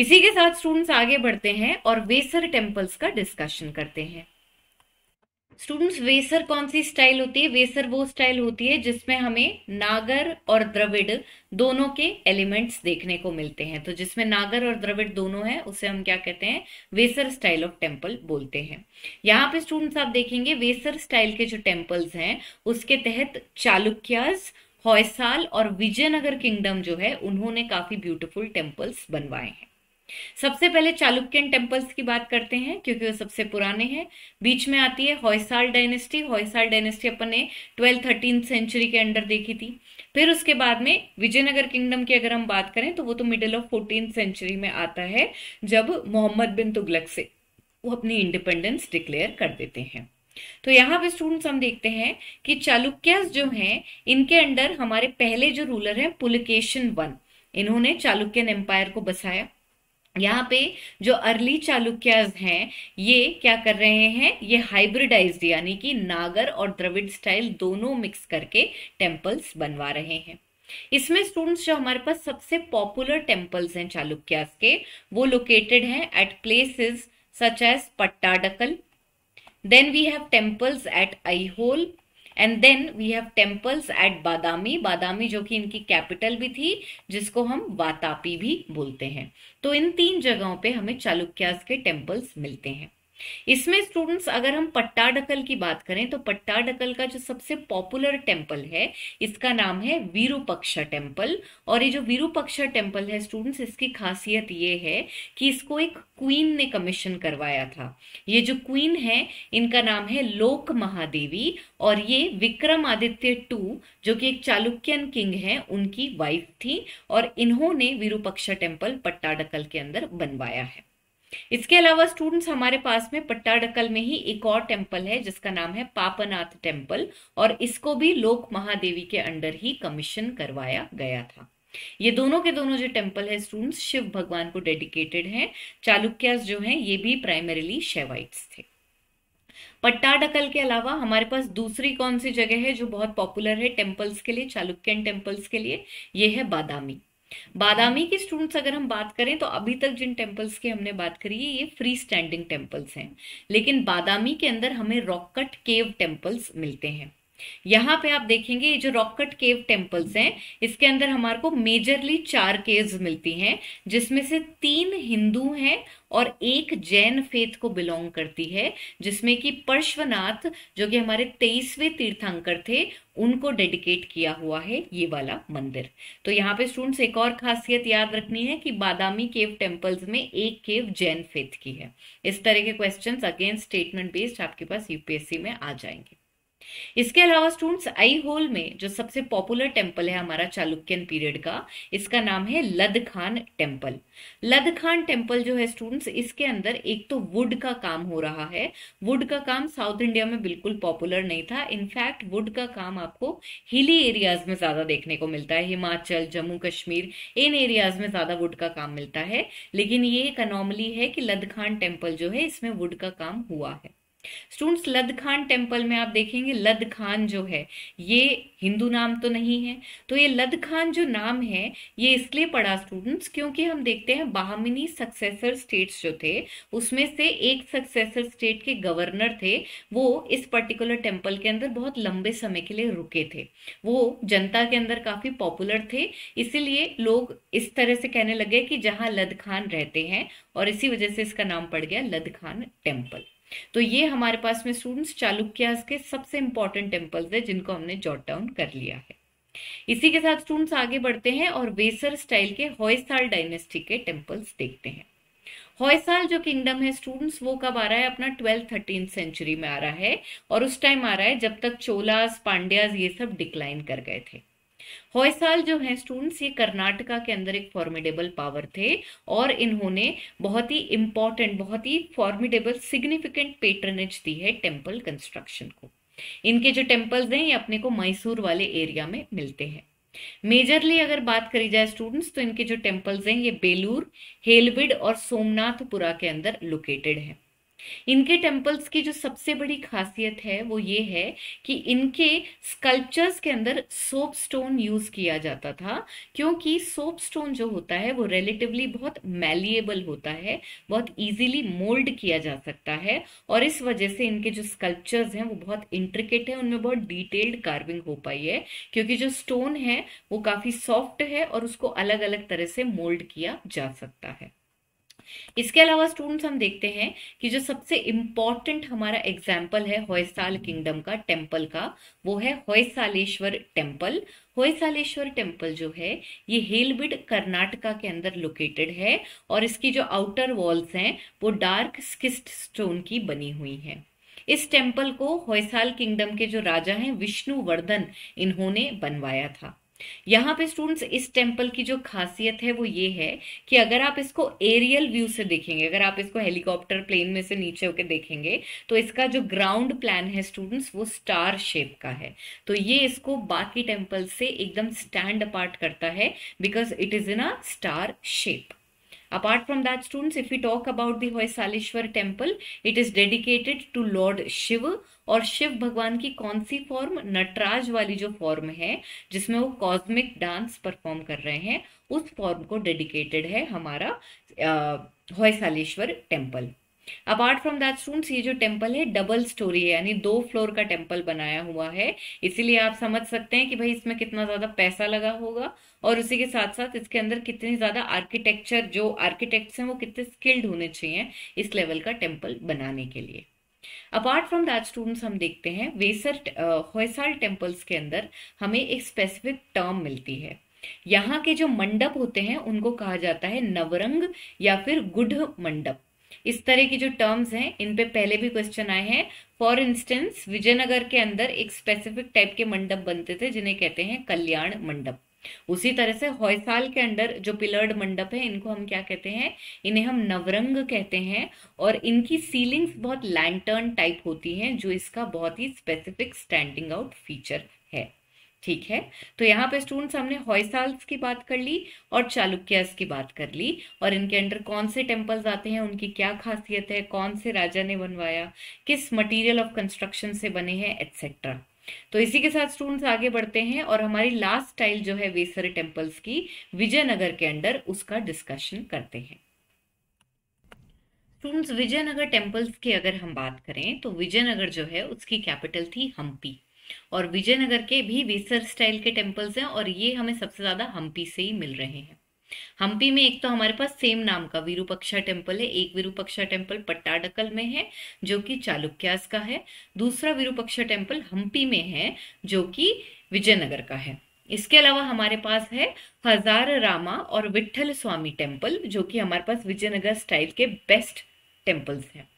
इसी के साथ स्टूडेंट्स आगे बढ़ते हैं और वेसर टेम्पल्स का डिस्कशन करते हैं स्टूडेंट्स वेसर कौन सी स्टाइल होती है वेसर वो स्टाइल होती है जिसमें हमें नागर और द्रविड़ दोनों के एलिमेंट्स देखने को मिलते हैं तो जिसमें नागर और द्रविड़ दोनों है उसे हम क्या कहते हैं वेसर स्टाइल ऑफ टेम्पल बोलते हैं यहाँ पे स्टूडेंट्स आप देखेंगे वेसर स्टाइल के जो टेम्पल्स हैं उसके तहत चालुक्यास हौसाल और विजयनगर किंगडम जो है उन्होंने काफी ब्यूटिफुल टेम्पल्स बनवाए हैं सबसे पहले चालुक्यन टेम्पल्स की बात करते हैं क्योंकि वो सबसे पुराने हैं बीच में आती है हॉयसाल डायनेस्टी हॉयसाल डायनेस्टी अपन ने ट्वेल्थ थर्टीन सेंचुरी के अंडर देखी थी फिर उसके बाद में विजयनगर किंगडम की अगर हम बात करें तो वो तो मिडिल ऑफ फोर्टीन सेंचुरी में आता है जब मोहम्मद बिन तुगलक से वो अपनी इंडिपेंडेंस डिक्लेयर कर देते हैं तो यहाँ पे स्टूडेंट्स हम देखते हैं कि चालुक्यस जो हैं इनके अंडर हमारे पहले जो रूलर हैं पुलकेशन वन इन्होंने चालुक्यन एम्पायर को बसाया यहाँ पे जो अर्ली चालुक्याज हैं ये क्या कर रहे हैं ये हाइब्रिडाइज्ड यानी कि नागर और द्रविड स्टाइल दोनों मिक्स करके टेम्पल्स बनवा रहे हैं इसमें स्टूडेंट्स जो हमारे पास सबसे पॉपुलर टेम्पल्स हैं चालुक्यास के वो लोकेटेड हैं at places such as Pattadakal then we have temples at Aihole and then we have temples at Badami Badami जो कि इनकी कैपिटल भी थी जिसको हम वातापी भी बोलते हैं तो इन तीन जगहों पे हमें चालुक्यास के टेम्पल्स मिलते हैं इसमें स्टूडेंट्स अगर हम पट्टाडकल की बात करें तो पट्टाडकल का जो सबसे पॉपुलर टेम्पल है इसका नाम है वीरूपक्षा टेम्पल और ये जो वीरूपक्षा टेम्पल है स्टूडेंट्स इसकी खासियत ये है कि इसको एक क्वीन ने कमीशन करवाया था ये जो क्वीन है इनका नाम है लोक महादेवी और ये विक्रमादित्य टू जो कि एक चालुक्यन किंग है उनकी वाइफ थी और इन्होंने वीरूपक्षा टेम्पल पट्टाडकल के अंदर बनवाया है इसके अलावा स्टूडेंट्स हमारे पास में पट्टाडकल में ही एक और टेम्पल है जिसका नाम है पापनाथ टेम्पल और इसको भी लोक महादेवी के अंडर ही कमीशन करवाया गया था ये दोनों के दोनों जो टेम्पल है स्टूडेंट्स शिव भगवान को डेडिकेटेड हैं चालुक्यास जो हैं ये भी प्राइमरीली शेवाइट्स थे पट्टाडकल के अलावा हमारे पास दूसरी कौन सी जगह है जो बहुत पॉपुलर है टेम्पल्स के लिए चालुक्यन टेम्पल्स के लिए ये है बादामी बादामी के स्टूडेंट्स अगर हम बात करें तो अभी तक जिन टेम्पल्स की हमने बात करी है ये फ्री स्टैंडिंग टेम्पल्स हैं लेकिन बादामी के अंदर हमें रॉकट केव टेम्पल्स मिलते हैं यहाँ पे आप देखेंगे ये जो रॉकट केव टेम्पल्स हैं इसके अंदर हमारे को मेजरली चार केव्स मिलती हैं जिसमें से तीन हिंदू हैं और एक जैन फेथ को बिलोंग करती है जिसमें कि पर्श्वनाथ जो कि हमारे तेईसवें तीर्थंकर थे उनको डेडिकेट किया हुआ है ये वाला मंदिर तो यहाँ पे स्टूडेंट्स एक और खासियत याद रखनी है कि बादामी केव टेम्पल्स में एक केव जैन फेथ की है इस तरह के क्वेश्चन अगेन स्टेटमेंट बेस्ड आपके पास यूपीएससी में आ जाएंगे इसके अलावा स्टूडेंट्स आई होल में जो सबसे पॉपुलर टेम्पल है हमारा चालुक्यन पीरियड का इसका नाम है लद खान टेम्पल लद खान टेम्पल जो है स्टूडेंट्स इसके अंदर एक तो वुड का काम हो रहा है वुड का काम साउथ इंडिया में बिल्कुल पॉपुलर नहीं था इनफैक्ट वुड का काम आपको हिली एरियाज में ज्यादा देखने को मिलता है हिमाचल जम्मू कश्मीर इन एरियाज में ज्यादा वुड का काम मिलता है लेकिन ये एक अनोमली है कि खान टेम्पल जो है इसमें वुड का काम हुआ है स्टूडेंट्स लद खान टेम्पल में आप देखेंगे लद खान जो है ये हिंदू नाम तो नहीं है तो ये लद खान जो नाम है ये इसलिए पड़ा स्टूडेंट्स क्योंकि हम देखते हैं बाहमिनी सक्सेसर स्टेट्स जो थे उसमें से एक सक्सेसर स्टेट के गवर्नर थे वो इस पर्टिकुलर टेम्पल के अंदर बहुत लंबे समय के लिए रुके थे वो जनता के अंदर काफी पॉपुलर थे इसीलिए लोग इस तरह से कहने लगे कि जहां लद खान रहते हैं और इसी वजह से इसका नाम पड़ गया लद खान टेम्पल तो ये हमारे पास में स्टूडेंट्स चालुक्यास के सबसे इंपॉर्टेंट टेम्पल्स है जिनको हमने जॉट डाउन कर लिया है इसी के साथ स्टूडेंट्स आगे बढ़ते हैं और वेसर स्टाइल के हॉयसाल डायनेस्टी के टेम्पल्स देखते हैं हॉयसाल जो किंगडम है स्टूडेंट्स वो कब आ रहा है अपना ट्वेल्थ थर्टीन सेंचुरी में आ रहा है और उस टाइम आ रहा है जब तक चोलास पांड्याज ये सब डिक्लाइन कर गए थे होयसाल जो है स्टूडेंट्स ये कर्नाटका के अंदर एक फॉर्मिडेबल पावर थे और इन्होंने बहुत ही इंपॉर्टेंट बहुत ही फॉर्मिडेबल सिग्निफिकेंट पेट्रनेज दी है टेम्पल कंस्ट्रक्शन को इनके जो टेम्पल्स हैं ये अपने को मैसूर वाले एरिया में मिलते हैं मेजरली अगर बात करी जाए स्टूडेंट्स तो इनके जो टेम्पल्स हैं ये बेलूर हेलबिड और सोमनाथपुरा के अंदर लोकेटेड हैं इनके टेम्पल्स की जो सबसे बड़ी खासियत है वो ये है कि इनके स्कल्पचर्स के अंदर सोप स्टोन यूज किया जाता था क्योंकि सोप स्टोन जो होता है वो रिलेटिवली बहुत मैलिएबल होता है बहुत इजीली मोल्ड किया जा सकता है और इस वजह से इनके जो स्कल्पचर्स हैं वो बहुत इंट्रिकेट है उनमें बहुत डिटेल्ड कार्विंग हो पाई है क्योंकि जो स्टोन है वो काफी सॉफ्ट है और उसको अलग अलग तरह से मोल्ड किया जा सकता है इसके अलावा स्टूडेंट्स हम देखते हैं कि जो सबसे इंपॉर्टेंट हमारा एग्जाम्पल है होयसाल किंगडम का टेम्पल का वो है होयसालेश्वर टेम्पल होयसालेश्वर टेम्पल जो है ये हेलबिड कर्नाटका के अंदर लोकेटेड है और इसकी जो आउटर वॉल्स हैं वो डार्क स्किस्ट स्टोन की बनी हुई है इस टेम्पल को होयसाल किंगडम के जो राजा हैं विष्णुवर्धन इन्होंने बनवाया था यहाँ पे स्टूडेंट्स इस टेम्पल की जो खासियत है वो ये है कि अगर आप इसको एरियल व्यू से देखेंगे अगर आप इसको हेलीकॉप्टर प्लेन में से नीचे होकर देखेंगे तो इसका जो ग्राउंड प्लान है स्टूडेंट्स वो स्टार शेप का है तो ये इसको बाकी टेम्पल से एकदम स्टैंड अपार्ट करता है because it is in a star shape Apart from that, students, if we talk about the Hoysaleshwar temple, it is dedicated to Lord Shiva और शिव भगवान की कौन सी फॉर्म नटराज वाली जो फॉर्म है जिसमें वो कॉस्मिक डांस परफॉर्म कर रहे हैं उस फॉर्म को डेडिकेटेड है हमारा Hoysaleswara temple apart from that students ये जो टेम्पल है डबल स्टोरी है यानी दो फ्लोर का टेम्पल बनाया हुआ है इसीलिए आप समझ सकते हैं कि भाई इसमें कितना ज्यादा पैसा लगा होगा और उसी के साथ साथ इसके अंदर कितनी ज्यादा आर्किटेक्चर जो आर्किटेक्ट हैं वो कितने स्किल्ड होने चाहिए इस लेवल का टेम्पल बनाने के लिए अपार्ट फ्रॉम दैट स्टूडेंट्स हम देखते हैं वेसर होयसाल टेम्पल्स के अंदर हमें एक स्पेसिफिक टर्म मिलती है यहाँ के जो मंडप होते हैं उनको कहा जाता है नवरंग या फिर गुढ़ मंडप इस तरह की जो टर्म्स हैं इन पे पहले भी क्वेश्चन आए हैं फॉर इंस्टेंस विजयनगर के अंदर एक स्पेसिफिक टाइप के मंडप बनते थे जिन्हें कहते हैं कल्याण मंडप उसी तरह से हौसाल के अंदर जो पिलर्ड मंडप है इनको हम क्या कहते हैं इन्हें हम नवरंग कहते हैं और इनकी सीलिंग्स बहुत लैंटर्न टाइप होती हैं जो इसका बहुत ही स्पेसिफिक स्टैंडिंग आउट फीचर है ठीक है तो यहाँ पे स्टूडेंट्स हमने हॉयसाल्स की बात कर ली और चालुक्यास की बात कर ली और इनके अंडर कौन से टेम्पल्स आते हैं उनकी क्या खासियत है कौन से राजा ने बनवाया किस मटेरियल ऑफ कंस्ट्रक्शन से बने हैं एट्सेट्रा तो इसी के साथ स्टूडेंट्स आगे बढ़ते हैं और हमारी लास्ट स्टाइल जो है वेसर टेम्पल्स की विजयनगर के अंडर उसका डिस्कशन करते हैं स्टूडेंट्स विजयनगर टेम्पल्स की अगर हम बात करें तो विजयनगर जो है उसकी कैपिटल थी हम्पी और विजयनगर के भी वेसर स्टाइल के टेम्पल्स हैं और ये हमें सबसे ज़्यादा हम्पी से ही मिल रहे हैं हम्पी में एक तो हमारे पास सेम नाम का विरूपक्षा टेम्पल है एक विरूपक्षा टेम्पल पट्टाडकल में है जो कि चालुक्यास का है दूसरा विरूपक्षा टेम्पल हम्पी में है जो कि विजयनगर का है इसके अलावा हमारे पास है हजार रामा और विठल स्वामी टेम्पल जो कि हमारे पास विजयनगर स्टाइल के बेस्ट टेम्पल्स हैं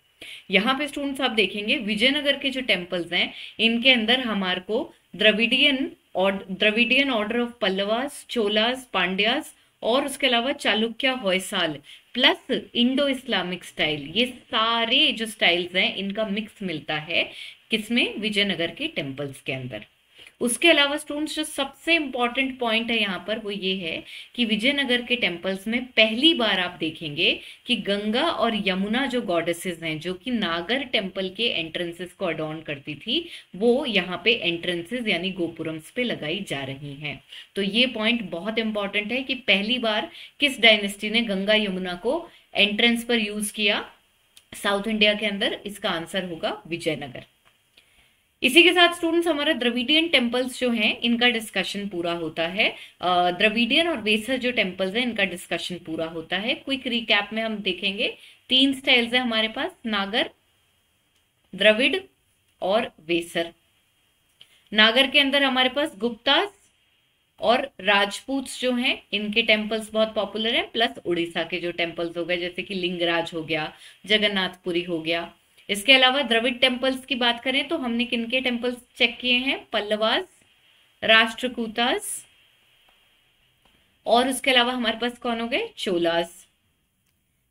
यहाँ पे स्टूडेंट्स आप देखेंगे विजयनगर के जो टेम्पल्स हैं इनके अंदर हमारे को द्रविडियन और Dravidian order of Pallavas Cholas Pandyas और उसके अलावा Chalukya Hoysala plus Indo Islamic style ये सारे जो स्टाइल्स हैं इनका मिक्स मिलता है किसमें विजयनगर के टेम्पल्स के अंदर उसके अलावा स्टूडेंट्स जो सबसे इम्पॉर्टेंट पॉइंट है यहाँ पर वो ये है कि विजयनगर के टेम्पल्स में पहली बार आप देखेंगे कि गंगा और यमुना जो गॉडेसेस हैं जो कि नागर टेम्पल के एंट्रेंसेस को अडॉन करती थी वो यहाँ पे एंट्रेंसेस यानी गोपुरम्स पे लगाई जा रही हैं तो ये पॉइंट बहुत इंपॉर्टेंट है कि पहली बार किस डायनेस्टी ने गंगा यमुना को एंट्रेंस पर यूज किया साउथ इंडिया के अंदर इसका आंसर होगा विजयनगर इसी के साथ स्टूडेंट्स हमारा द्रविडियन टेम्पल्स जो हैं इनका डिस्कशन पूरा होता है द्रविडियन और वेसर जो टेम्पल्स हैं इनका डिस्कशन पूरा होता है क्विक रिकैप में हम देखेंगे तीन स्टाइल्स है हमारे पास नागर द्रविड और वेसर नागर के अंदर हमारे पास गुप्तास और राजपूत जो हैं इनके टेम्पल्स बहुत पॉपुलर हैं प्लस उड़ीसा के जो टेम्पल्स हो गए जैसे कि लिंगराज हो गया जगन्नाथपुरी हो गया इसके अलावा द्रविड टेम्पल्स की बात करें तो हमने किनके टेम्पल्स चेक किए हैं पल्लवास राष्ट्रकूतास और उसके अलावा हमारे पास कौन हो गए चोलास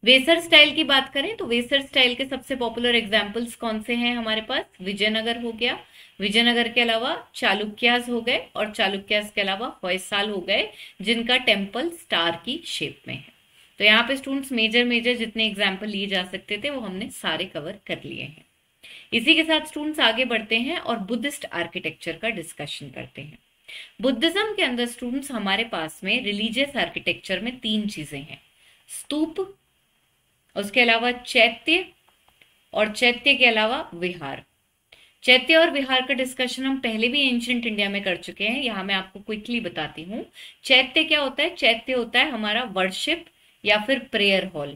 वेसर स्टाइल की बात करें तो वेसर स्टाइल के सबसे पॉपुलर एग्जाम्पल्स कौन से हैं हमारे पास विजयनगर हो गया विजयनगर के अलावा चालुक्यास हो गए और चालुक्यास के अलावा होयसाल हो गए जिनका टेम्पल स्टार की शेप में है तो यहाँ पे स्टूडेंट्स मेजर मेजर जितने एग्जाम्पल लिए जा सकते थे वो हमने सारे कवर कर लिए हैं इसी के साथ स्टूडेंट्स आगे बढ़ते हैं और बुद्धिस्ट आर्किटेक्चर का डिस्कशन करते हैं बुद्धिज्म के अंदर स्टूडेंट्स हमारे पास में रिलीजियस आर्किटेक्चर में तीन चीजें हैं स्तूप उसके अलावा चैत्य और चैत्य के अलावा विहार चैत्य और विहार का डिस्कशन हम पहले भी एंशियंट इंडिया में कर चुके हैं यहाँ मैं आपको क्विकली बताती हूँ चैत्य क्या होता है चैत्य होता है हमारा वर्शिप या फिर प्रेयर हॉल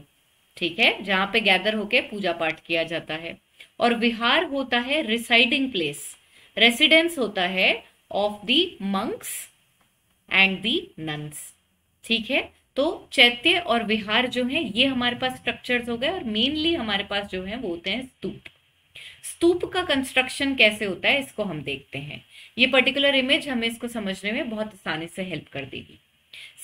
ठीक है जहां पे गैदर होके पूजा पाठ किया जाता है और विहार होता है रिसाइडिंग प्लेस रेसिडेंस होता है of the monks and the nuns ठीक है तो चैत्य और विहार जो है ये हमारे पास स्ट्रक्चर्स हो गए और मेनली हमारे पास जो है वो होते हैं स्तूप स्तूप का कंस्ट्रक्शन कैसे होता है इसको हम देखते हैं ये पर्टिकुलर इमेज हमें इसको समझने में बहुत आसानी से हेल्प कर देगी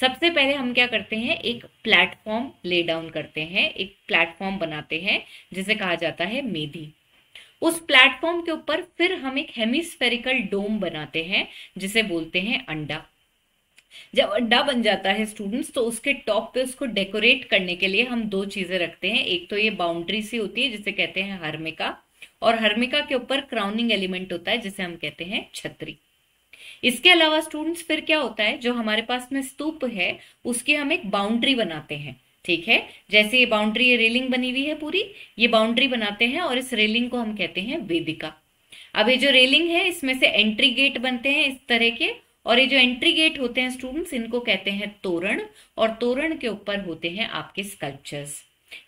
सबसे पहले हम क्या करते हैं एक प्लेटफॉर्म ले डाउन करते हैं एक प्लेटफॉर्म बनाते हैं जिसे कहा जाता है मेधी उस प्लेटफॉर्म के ऊपर फिर हम एक हेमिस्फेरिकल डोम बनाते हैं जिसे बोलते हैं अंडा जब अंडा बन जाता है स्टूडेंट्स तो उसके टॉप पे उसको डेकोरेट करने के लिए हम दो चीजें रखते हैं एक तो ये बाउंड्री सी होती है जिसे कहते हैं हर्मिका और हर्मिका के ऊपर क्राउनिंग एलिमेंट होता है जिसे हम कहते हैं छतरी इसके अलावा स्टूडेंट्स फिर क्या होता है जो हमारे पास में स्तूप है उसके हम एक बाउंड्री बनाते हैं ठीक है जैसे ये बाउंड्री ये रेलिंग बनी हुई है पूरी ये बाउंड्री बनाते हैं और इस रेलिंग को हम कहते हैं वेदिका अब ये जो रेलिंग है इसमें से एंट्री गेट बनते हैं इस तरह के और ये जो एंट्री गेट होते हैं स्टूडेंट्स इनको कहते हैं तोरण और तोरण के ऊपर होते हैं आपके स्कल्पचर्स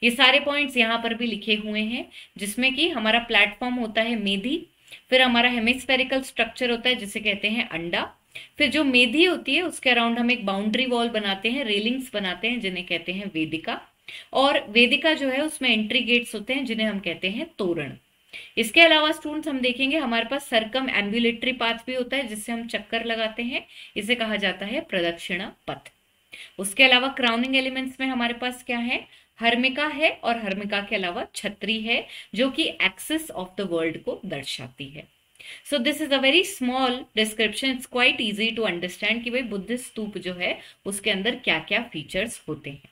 ये सारे पॉइंट्स यहाँ पर भी लिखे हुए हैं जिसमें कि हमारा प्लेटफॉर्म होता है मेधी फिर हमारा हेमिस्फेरिकल स्ट्रक्चर होता है जिसे कहते हैं अंडा फिर जो मेधी होती है उसके अराउंड हम एक बाउंड्री वॉल बनाते हैं रेलिंग्स बनाते हैं जिन्हें कहते हैं वेदिका और वेदिका जो है उसमें एंट्री गेट्स होते हैं जिन्हें हम कहते हैं तोरण इसके अलावा स्टूडेंट्स हम देखेंगे हमारे पास सरकम एम्बुलेटरी पाथ भी होता है जिससे हम चक्कर लगाते हैं इसे कहा जाता है प्रदक्षिणा पथ उसके अलावा क्राउनिंग एलिमेंट्स में हमारे पास क्या है हर्मिका है और हर्मिका के अलावा छत्री है जो कि एक्सिस ऑफ द वर्ल्ड को दर्शाती है so this is a very small description it's quite easy to understand कि भाई बुद्ध स्तूप जो है उसके अंदर क्या क्या फीचर्स होते हैं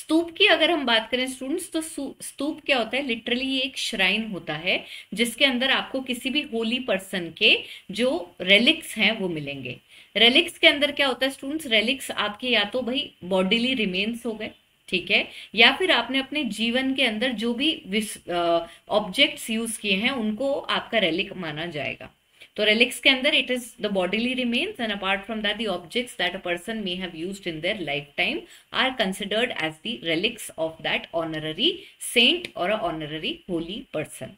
स्तूप की अगर हम बात करें स्टूडेंट्स तो स्तूप क्या होता है लिटरली एक श्राइन होता है जिसके अंदर आपको किसी भी होली पर्सन के जो रेलिक्स हैं वो मिलेंगे रेलिक्स के अंदर क्या होता है स्टूडेंट्स रेलिक्स आपके या तो भाई बॉडीली रिमेन्स हो गए ठीक है या फिर आपने अपने जीवन के अंदर जो भी ऑब्जेक्ट्स यूज किए हैं उनको आपका रेलिक माना जाएगा तो रेलिक्स के अंदर it is the bodily remains and apart from that the objects that a person may have used in their lifetime are considered as the relics of that honorary saint और honorary holy person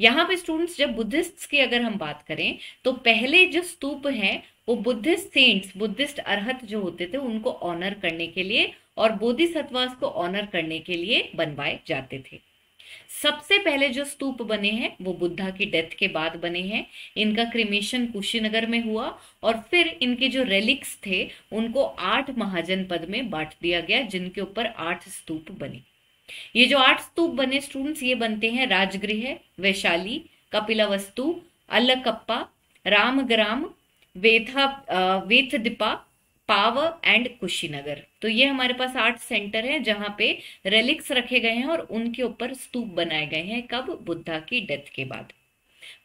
यहाँ पे students जब Buddhist की अगर हम बात करें तो पहले जो स्तूप है वो बुद्धिस्ट सेंट्स बुद्धिस्ट अरहत जो होते थे उनको ऑनर करने के लिए और बोधिसत्वास को ऑनर करने के लिए बनवाए जाते थे सबसे पहले जो स्तूप बने हैं वो बुद्धा की डेथ के बाद बने हैं इनका क्रिमेशन कुशीनगर में हुआ और फिर इनके जो रेलिक्स थे उनको आठ महाजन पद में बांट दिया गया जिनके ऊपर आठ स्तूप बने ये जो आठ स्तूप बने स्टूडेंट्स ये बनते हैं राजगृह वैशाली कपिलावस्तु अलकप्पा रामग्राम वेथा वेथ दीपा पाव एंड कुशीनगर तो ये हमारे पास आर्ट सेंटर है जहां पे रेलिक्स रखे गए हैं और उनके ऊपर स्तूप बनाए गए हैं कब बुद्धा की डेथ के बाद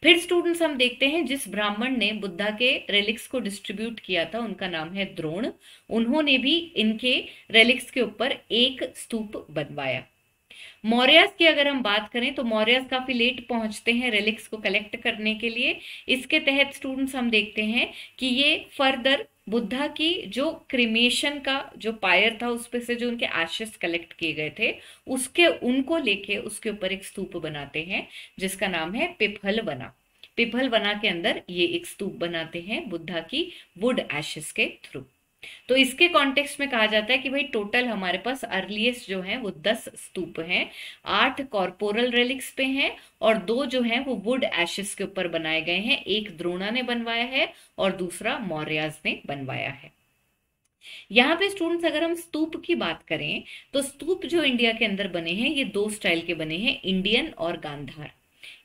फिर स्टूडेंट्स हम देखते हैं जिस ब्राह्मण ने बुद्धा के रेलिक्स को डिस्ट्रीब्यूट किया था उनका नाम है द्रोण उन्होंने भी इनके रेलिक्स के ऊपर एक स्तूप बनवाया मौर्यस की अगर हम बात करें तो मौर्यस काफी लेट पहुंचते हैं रिलिक्स को कलेक्ट करने के लिए इसके तहत स्टूडेंट्स हम देखते हैं कि ये फर्दर बुद्धा की जो क्रिमेशन का जो पायर था उस पर से जो उनके आशेस कलेक्ट किए गए थे उसके उनको लेके उसके ऊपर एक स्तूप बनाते हैं जिसका नाम है पिपहल वना पिपहल वना के अंदर ये एक स्तूप बनाते हैं बुद्धा की वुड एशेस के थ्रू तो इसके कॉन्टेक्स्ट में कहा जाता है कि भाई टोटल हमारे पास अर्लीस्ट जो है वो दस स्तूप हैं आठ कॉर्पोरल रेलिक्स पे हैं और दो जो है वो वुड एशेस के ऊपर बनाए गए हैं एक द्रोणा ने बनवाया है और दूसरा मौर्याज ने बनवाया है यहाँ पे स्टूडेंट्स अगर हम स्तूप की बात करें तो स्तूप जो इंडिया के अंदर बने हैं ये दो स्टाइल के बने हैं इंडियन और गांधार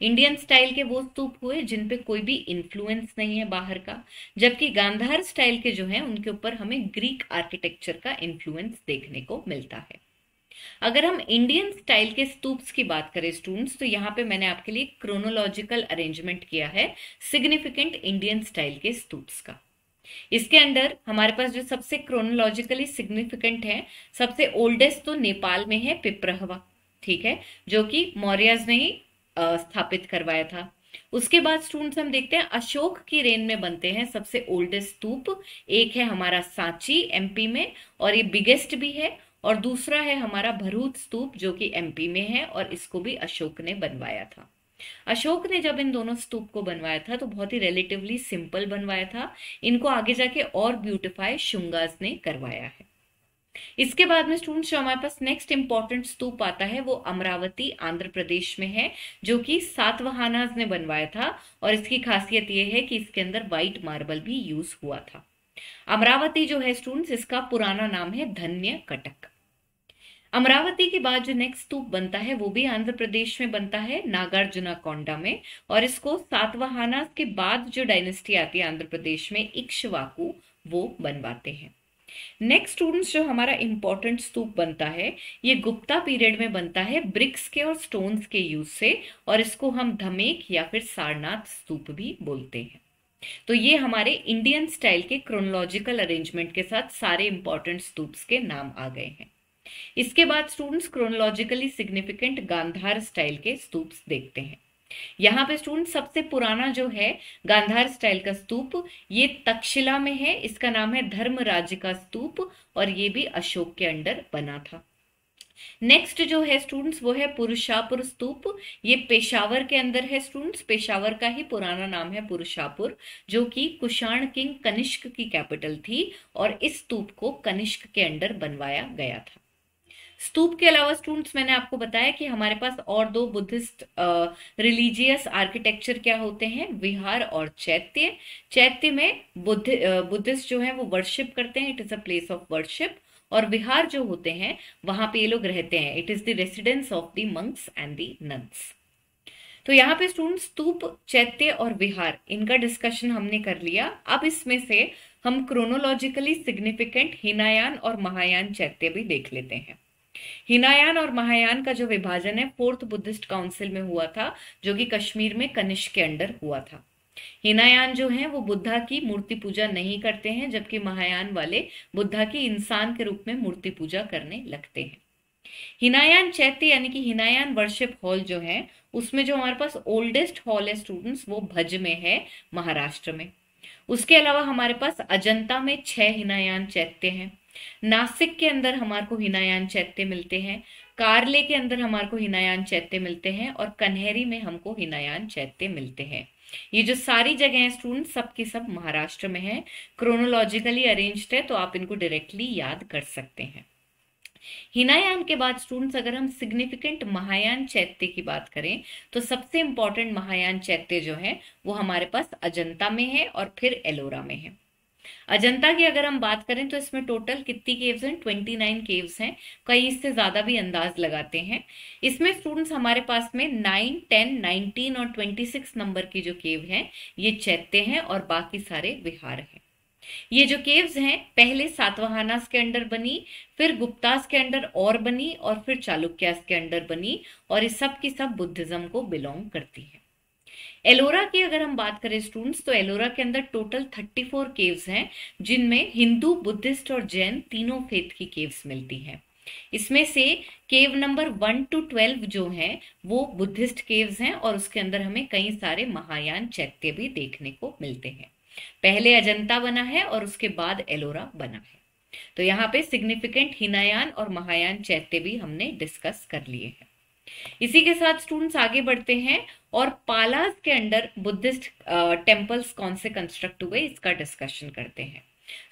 इंडियन स्टाइल के वो स्तूप हुए जिन पे कोई भी इन्फ्लुएंस नहीं है बाहर का जबकि गांधार स्टाइल के जो है उनके ऊपर हमें ग्रीक आर्किटेक्चर का इन्फ्लुएंस देखने को मिलता है अगर हम इंडियन स्टाइल के स्तूप्स की बात करें स्टूडेंट्स तो यहाँ पे मैंने आपके लिए क्रोनोलॉजिकल अरेंजमेंट किया है सिग्निफिकेंट इंडियन स्टाइल के स्तूप्स का इसके अंदर हमारे पास जो सबसे क्रोनोलॉजिकली सिग्निफिकेंट है सबसे ओल्डेस्ट तो नेपाल में है पिप्रहवा ठीक है जो कि मौर्य ने ही स्थापित करवाया था उसके बाद स्टूडेंट्स हम देखते हैं अशोक की रेन में बनते हैं सबसे ओल्डेस्ट स्तूप एक है हमारा सांची एमपी में और ये बिगेस्ट भी है और दूसरा है हमारा भरूच स्तूप जो कि एमपी में है और इसको भी अशोक ने बनवाया था अशोक ने जब इन दोनों स्तूप को बनवाया था तो बहुत ही रिलेटिवली सिंपल बनवाया था इनको आगे जाके और ब्यूटिफाई शुंगाज ने करवाया है इसके बाद में स्टूडेंट्स जो हमारे पास नेक्स्ट इंपॉर्टेंट स्तूप आता है वो अमरावती आंध्र प्रदेश में है जो कि सातवाहाना ने बनवाया था और इसकी खासियत यह है कि इसके अंदर व्हाइट मार्बल भी यूज हुआ था अमरावती जो है स्टूडेंट्स इसका पुराना नाम है धन्य कटक अमरावती के बाद जो नेक्स्ट स्तूप बनता है वो भी आंध्र प्रदेश में बनता है नागार्जुना कोंडा में और इसको सातवाहाना के बाद जो डायनेस्टी आती है आंध्र प्रदेश में इक्शवाकू वो बनवाते हैं नेक्स्ट स्टूडेंट्स जो हमारा इंपॉर्टेंट स्तूप बनता है ये गुप्ता पीरियड में बनता है ब्रिक्स के और स्टोन्स के यूज से और इसको हम धमेक या फिर सारनाथ स्तूप भी बोलते हैं तो ये हमारे इंडियन स्टाइल के क्रोनोलॉजिकल अरेंजमेंट के साथ सारे इंपॉर्टेंट स्तूप्स के नाम आ गए हैं इसके बाद students chronologically significant Gandhara style के स्तूप्स देखते हैं यहाँ पे स्टूडेंट सबसे पुराना जो है गांधार स्टाइल का स्तूप ये तक्षशिला में है इसका नाम है धर्म राज्य का स्तूप और ये भी अशोक के अंडर बना था नेक्स्ट जो है स्टूडेंट्स वो है पुरुषापुर स्तूप ये पेशावर के अंदर है स्टूडेंट्स पेशावर का ही पुराना नाम है पुरुषापुर जो कि कुषाण किंग कनिष्क की कैपिटल थी और इस स्तूप को कनिष्क के अंडर बनवाया गया था स्तूप के अलावा स्टूडेंट्स मैंने आपको बताया कि हमारे पास और दो बुद्धिस्ट रिलीजियस आर्किटेक्चर क्या होते हैं विहार और चैत्य चैत्य में बुद्ध बुद्धिस्ट जो है वो वर्शिप करते हैं it is a place of worship और विहार जो होते हैं वहां पे ये लोग रहते हैं it is the residence of the monks and the nuns तो यहाँ पे स्टूडेंट स्तूप चैत्य और विहार इनका डिस्कशन हमने कर लिया अब इसमें से हम क्रोनोलॉजिकली सिग्निफिकेंट हिनायान और महायान चैत्य भी देख लेते हैं हिनायान और महायान का जो विभाजन है फोर्थ बुद्धिस्ट काउंसिल में हुआ था जो कि कश्मीर में कनिष्क के अंडर हुआ था हिनायान जो है वो बुद्धा की मूर्ति पूजा नहीं करते हैं जबकि महायान वाले बुद्धा की इंसान के रूप में मूर्ति पूजा करने लगते हैं हिनायान चैत्य यानी कि हिनायान वर्शिप हॉल जो है उसमें जो हमारे पास ओल्डेस्ट हॉल है स्टूडेंट्स वो भज में है महाराष्ट्र में उसके अलावा हमारे पास अजंता में छह हिनायान चैत्य हैं नासिक के अंदर हमारे को हिनायान चैत्य मिलते हैं कारले के अंदर हमारे को हिनायान चैत्य मिलते हैं और कन्हरी में हमको हिनायान चैत्य मिलते हैं ये जो सारी जगह है स्टूडेंट सब सब महाराष्ट्र में है क्रोनोलॉजिकली अरेन्ज है तो आप इनको डायरेक्टली याद कर सकते हैं हिनायान के बाद स्टूडेंट्स अगर हम सिग्निफिकेंट महायान चैत्य की बात करें तो सबसे इंपॉर्टेंट महायान चैत्य जो है वो हमारे पास अजंता में है और फिर एलोरा में है अजंता की अगर हम बात करें तो इसमें टोटल कितनी केव्स हैं ट्वेंटी नाइन केव्स हैं कई इससे ज़्यादा भी अंदाज लगाते हैं इसमें स्टूडेंट्स हमारे पास में नाइन टेन नाइनटीन और ट्वेंटी सिक्स नंबर की जो केव है ये चैत्य हैं और बाकी सारे विहार हैं ये जो केव्स हैं पहले सातवाहाना के अंडर बनी फिर गुप्तास के अंडर और बनी और फिर चालुक्यास के अंडर बनी और इस सब की सब बुद्धिज्म को बिलोंग करती है एलोरा की अगर हम बात करें स्टूडेंट्स तो एलोरा के अंदर टोटल 34 केव्स हैं जिनमें हिंदू बुद्धिस्ट और जैन तीनों फेथ की केव्स मिलती हैं इसमें से cave number one two twelve जो है वो बुद्धिस्ट केव्स हैं और उसके अंदर हमें कई सारे महायान चैत्य भी देखने को मिलते हैं पहले अजंता बना है और उसके बाद एलोरा बना है तो यहाँ पे सिग्निफिकेंट हिनायान और महायान चैत्य भी हमने डिस्कस कर लिए हैं इसी के साथ स्टूडेंट्स आगे बढ़ते हैं और पालास के अंडर बुद्धिस्ट टेम्पल्स कौन से कंस्ट्रक्ट हुए इसका डिस्कशन करते हैं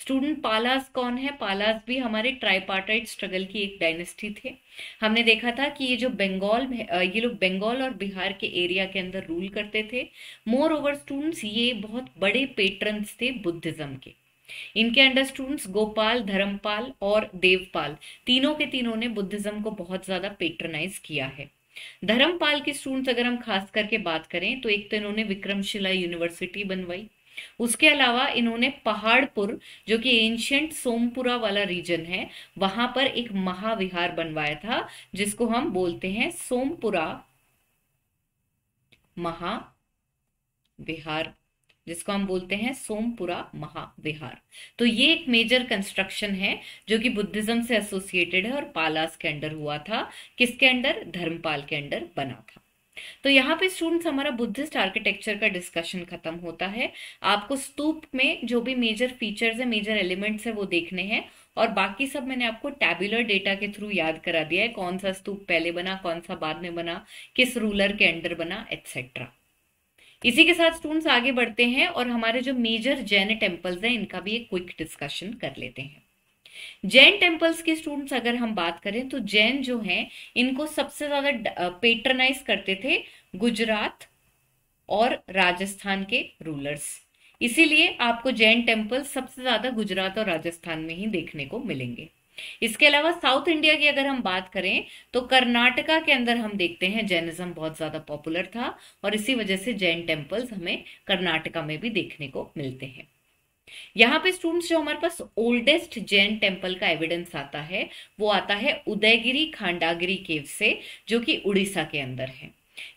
स्टूडेंट पालास कौन है पालास भी हमारे ट्राइपार्टाइट स्ट्रगल की एक डायनेस्टी थे हमने देखा था कि ये जो बंगाल ये लोग बंगाल और बिहार के एरिया के अंदर रूल करते थे मोर ओवर स्टूडेंट्स ये बहुत बड़े पेट्रंस थे बुद्धिज्म के इनके अंडर स्टूडेंट्स गोपाल धर्मपाल और देवपाल तीनों के तीनों ने बुद्धिज्म को बहुत ज्यादा पेट्रनाइज किया है धर्मपाल के स्टूडेंट्स अगर हम खास करके बात करें तो एक तो इन्होंने विक्रमशिला यूनिवर्सिटी बनवाई उसके अलावा इन्होंने पहाड़पुर जो कि एंशियंट सोमपुरा वाला रीजन है वहां पर एक महाविहार बनवाया था जिसको हम बोलते हैं सोमपुरा महाविहार जिसको हम बोलते हैं सोमपुरा महाविहार तो ये एक मेजर कंस्ट्रक्शन है जो कि बुद्धिज्म से एसोसिएटेड है और पालास के अंडर हुआ था किसके अंडर धर्मपाल के अंडर बना था तो यहाँ पे स्टूडेंट्स हमारा बुद्धिस्ट आर्किटेक्चर का डिस्कशन खत्म होता है आपको स्तूप में जो भी मेजर फीचर्स है मेजर एलिमेंट्स है वो देखने हैं और बाकी सब मैंने आपको टैबुलर डेटा के थ्रू याद करा दिया है कौन सा स्तूप पहले बना कौन सा बाद में बना किस रूलर के अंडर बना एटसेट्रा इसी के साथ स्टूडेंट्स आगे बढ़ते हैं और हमारे जो मेजर जैन टेम्पल्स हैं इनका भी एक क्विक डिस्कशन कर लेते हैं जैन टेम्पल्स के स्टूडेंट्स अगर हम बात करें तो जैन जो हैं इनको सबसे ज्यादा पेट्रनाइज करते थे गुजरात और राजस्थान के रूलर्स इसीलिए आपको जैन टेम्पल सबसे ज्यादा गुजरात और राजस्थान में ही देखने को मिलेंगे इसके अलावा साउथ इंडिया की अगर हम बात करें तो कर्नाटका के अंदर हम देखते हैं जैनिज्म बहुत ज्यादा पॉपुलर था और इसी वजह से जैन टेम्पल्स हमें कर्नाटका में भी देखने को मिलते हैं यहाँ पे स्टूडेंट्स जो हमारे पास ओल्डेस्ट जैन टेम्पल का एविडेंस आता है वो आता है उदयगिरी खांडागिरी केव से जो कि उड़ीसा के अंदर है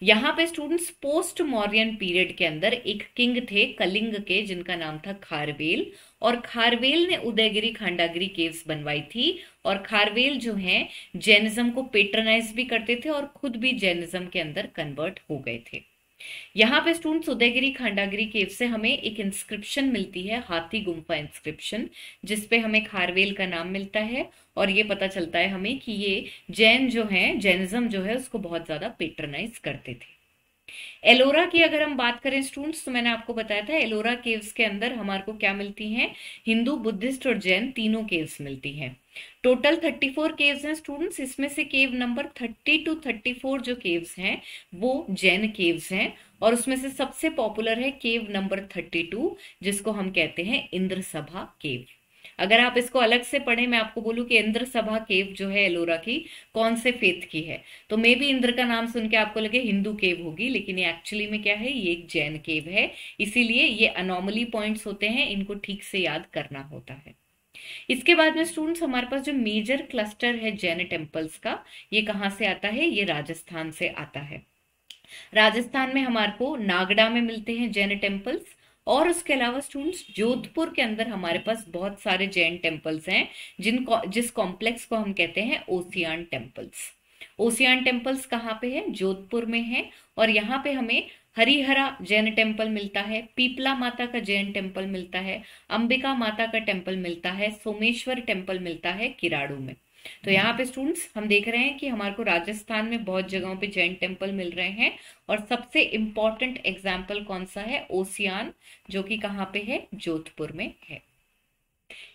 यहाँ पे स्टूडेंट्स पोस्ट मॉरियन पीरियड के अंदर एक किंग थे कलिंग के जिनका नाम था खारवेल और खारवेल ने उदयगिरी खांडागिरी केव्स बनवाई थी और खारवेल जो है जैनिज्म को पेट्रनाइज भी करते थे और खुद भी जैनिज्म के अंदर कन्वर्ट हो गए थे यहाँ पे स्टूडेंट्स उदयगिरी खांडागिरी केव से हमें एक इंस्क्रिप्शन मिलती है हाथी गुम्फा इंस्क्रिप्शन जिसपे हमें खारवेल का नाम मिलता है और ये पता चलता है हमें कि ये जैन जो है जैनिज्म जो है उसको बहुत ज्यादा पेट्रनाइज करते थे एलोरा की अगर हम बात करें स्टूडेंट्स तो मैंने आपको बताया था एलोरा केव्स के अंदर हमारे को क्या मिलती हैं हिंदू बुद्धिस्ट और जैन तीनों केव्स मिलती हैं टोटल 34 केव्स हैं स्टूडेंट्स इसमें से केव नंबर 30 टू 34 जो केव्स हैं वो जैन केव्स हैं और उसमें से सबसे पॉपुलर है केव नंबर 32 जिसको हम कहते हैं इंद्र सभा केव अगर आप इसको अलग से पढ़े मैं आपको बोलूँ कि इंद्र सभा केव जो है एलोरा की कौन से फेथ की है तो मे भी इंद्र का नाम सुन के आपको लगे हिंदू केव होगी लेकिन ये एक्चुअली में क्या है ये एक जैन केव है इसीलिए ये अनोमली पॉइंट्स होते हैं इनको ठीक से याद करना होता है इसके बाद में स्टूडेंट्स हमारे पास जो मेजर क्लस्टर है जैन टेम्पल्स का ये कहाँ से आता है ये राजस्थान से आता है राजस्थान में हमारे को नागड़ा में मिलते हैं जैन टेम्पल्स और उसके अलावा स्टूडेंट्स जोधपुर के अंदर हमारे पास बहुत सारे जैन टेम्पल्स हैं जिन जिस कॉम्प्लेक्स को हम कहते हैं ओसियान टेम्पल्स ओसियान टेम्पल्स कहाँ पे है जोधपुर में है और यहाँ पे हमें हरिहरा जैन टेम्पल मिलता है पीपला माता का जैन टेम्पल मिलता है अंबिका माता का टेम्पल मिलता है सोमेश्वर टेम्पल मिलता है किराड़ू में तो यहाँ पे स्टूडेंट्स हम देख रहे हैं कि हमारे को राजस्थान में बहुत जगहों पे जैन टेम्पल मिल रहे हैं और सबसे इंपॉर्टेंट एग्जाम्पल कौन सा है ओसियान जो कि कहाँ पे है जोधपुर में है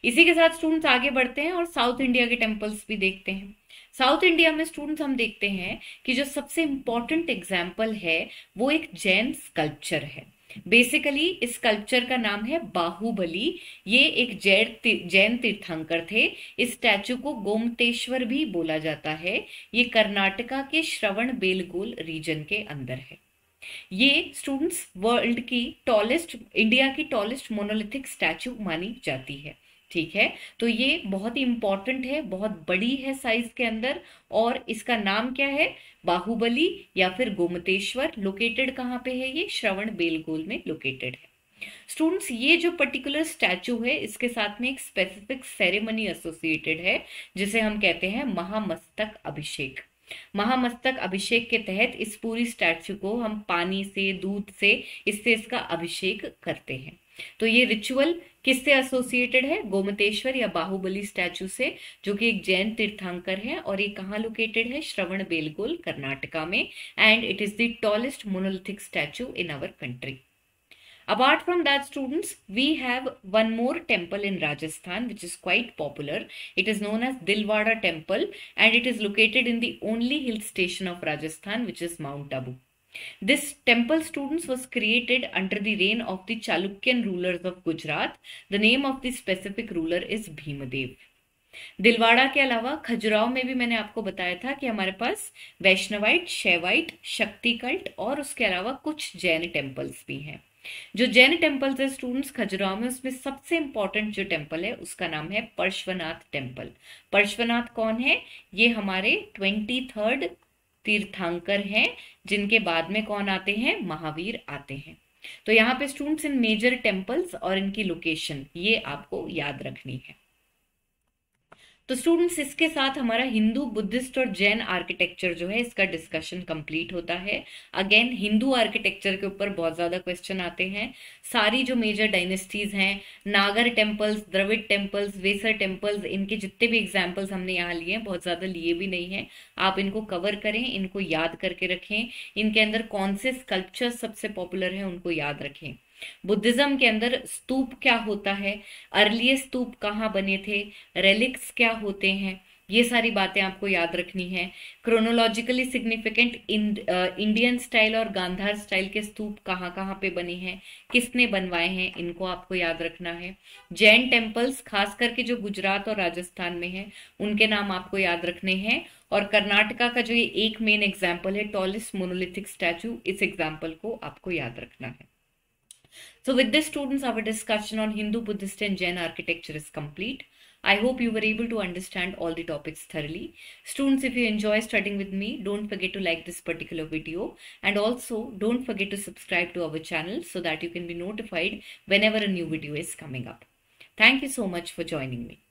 इसी के साथ स्टूडेंट्स आगे बढ़ते हैं और साउथ इंडिया के टेम्पल्स भी देखते हैं साउथ इंडिया में स्टूडेंट्स हम देखते हैं कि जो सबसे इंपॉर्टेंट एग्जाम्पल है वो एक जैन स्कल्पचर है बेसिकली इस स्कल्पचर का नाम है बाहुबली ये एक जैन जैन तीर्थंकर थे इस स्टैचू को गोमतेश्वर भी बोला जाता है ये कर्नाटका के श्रवण बेलगोल रीजन के अंदर है ये स्टूडेंट्स वर्ल्ड की टॉलेस्ट इंडिया की टॉलेस्ट मोनोलिथिक स्टैचू मानी जाती है ठीक है तो ये बहुत ही इंपॉर्टेंट है बहुत बड़ी है साइज के अंदर और इसका नाम क्या है बाहुबली या फिर गोमतेश्वर लोकेटेड कहाँ पे है ये श्रवण बेलगोल में लोकेटेड है स्टूडेंट्स ये जो पर्टिकुलर स्टैचू है इसके साथ में एक स्पेसिफिक सेरेमनी एसोसिएटेड है जिसे हम कहते हैं महामस्तक अभिषेक महामस्तक अभिषेक के तहत इस पूरी स्टैचू को हम पानी से दूध से इससे इसका अभिषेक करते हैं तो ये रिचुअल किससे एसोसिएटेड है गोमतेश्वर या बाहुबली स्टैचू से जो कि एक जैन तीर्थंकर है और ये कहाँ लोकेटेड है श्रवण बेलगोल कर्नाटका में and it is the monolithic statue in our country apart from that students we have one more temple in Rajasthan which is quite popular it is known as Dilwara temple and it is located in the hill station of Rajasthan which is mount Abu This temple, students, was created under the reign of the Chalukyan rulers of Gujarat. The name of the specific ruler is Bhimadev. Dilwara के अलावा खजुराव में भी मैंने आपको बताया था कि हमारे पास वैष्णवाइट शैवाइट शक्ति कल्ट और उसके अलावा कुछ जैन टेम्पल्स भी हैं जो जैन टेम्पल्स है स्टूडेंट्स खजुराव में उसमें सबसे इंपॉर्टेंट जो टेम्पल है उसका नाम है परश्वनाथ टेम्पल परश्वनाथ कौन है ये हमारे ट्वेंटी थर्ड तीर्थंकर हैं जिनके बाद में कौन आते हैं महावीर आते हैं तो यहाँ पे स्टूडेंट्स इन मेजर टेम्पल्स और इनकी लोकेशन ये आपको याद रखनी है तो स्टूडेंट्स इसके साथ हमारा हिंदू बुद्धिस्ट और जैन आर्किटेक्चर जो है इसका डिस्कशन कंप्लीट होता है अगेन हिंदू आर्किटेक्चर के ऊपर बहुत ज्यादा क्वेश्चन आते हैं सारी जो मेजर डायनेस्टीज हैं Nagara temples Dravida temples Vesara temples इनके जितने भी एग्जाम्पल्स हमने यहाँ लिए हैं बहुत ज्यादा लिए भी नहीं है आप इनको कवर करें इनको याद करके रखें इनके अंदर कौन से स्कल्पचर्स सबसे पॉपुलर है उनको याद रखें बुद्धिज्म के अंदर स्तूप क्या होता है अर्लिय स्तूप कहाँ बने थे रेलिक्स क्या होते हैं ये सारी बातें आपको याद रखनी है क्रोनोलॉजिकली सिग्निफिकेंट इंडियन स्टाइल और गांधार स्टाइल के स्तूप कहाँ कहाँ पे बने हैं किसने बनवाए हैं इनको आपको याद रखना है जैन टेम्पल्स खास करके जो गुजरात और राजस्थान में है उनके नाम आपको याद रखने हैं और कर्नाटका का जो ये एक मेन एग्जाम्पल है टॉलिस मोनोलिथिक स्टैचू इस एग्जाम्पल को आपको याद रखना है So with this students, our discussion on Hindu, Buddhist and Jain architecture is complete. I hope you were able to understand all the topics thoroughly. Students, if you enjoy studying with me, don't forget to like this particular video and also don't forget to subscribe to our channel so that you can be notified whenever a new video is coming up. Thank you so much for joining me.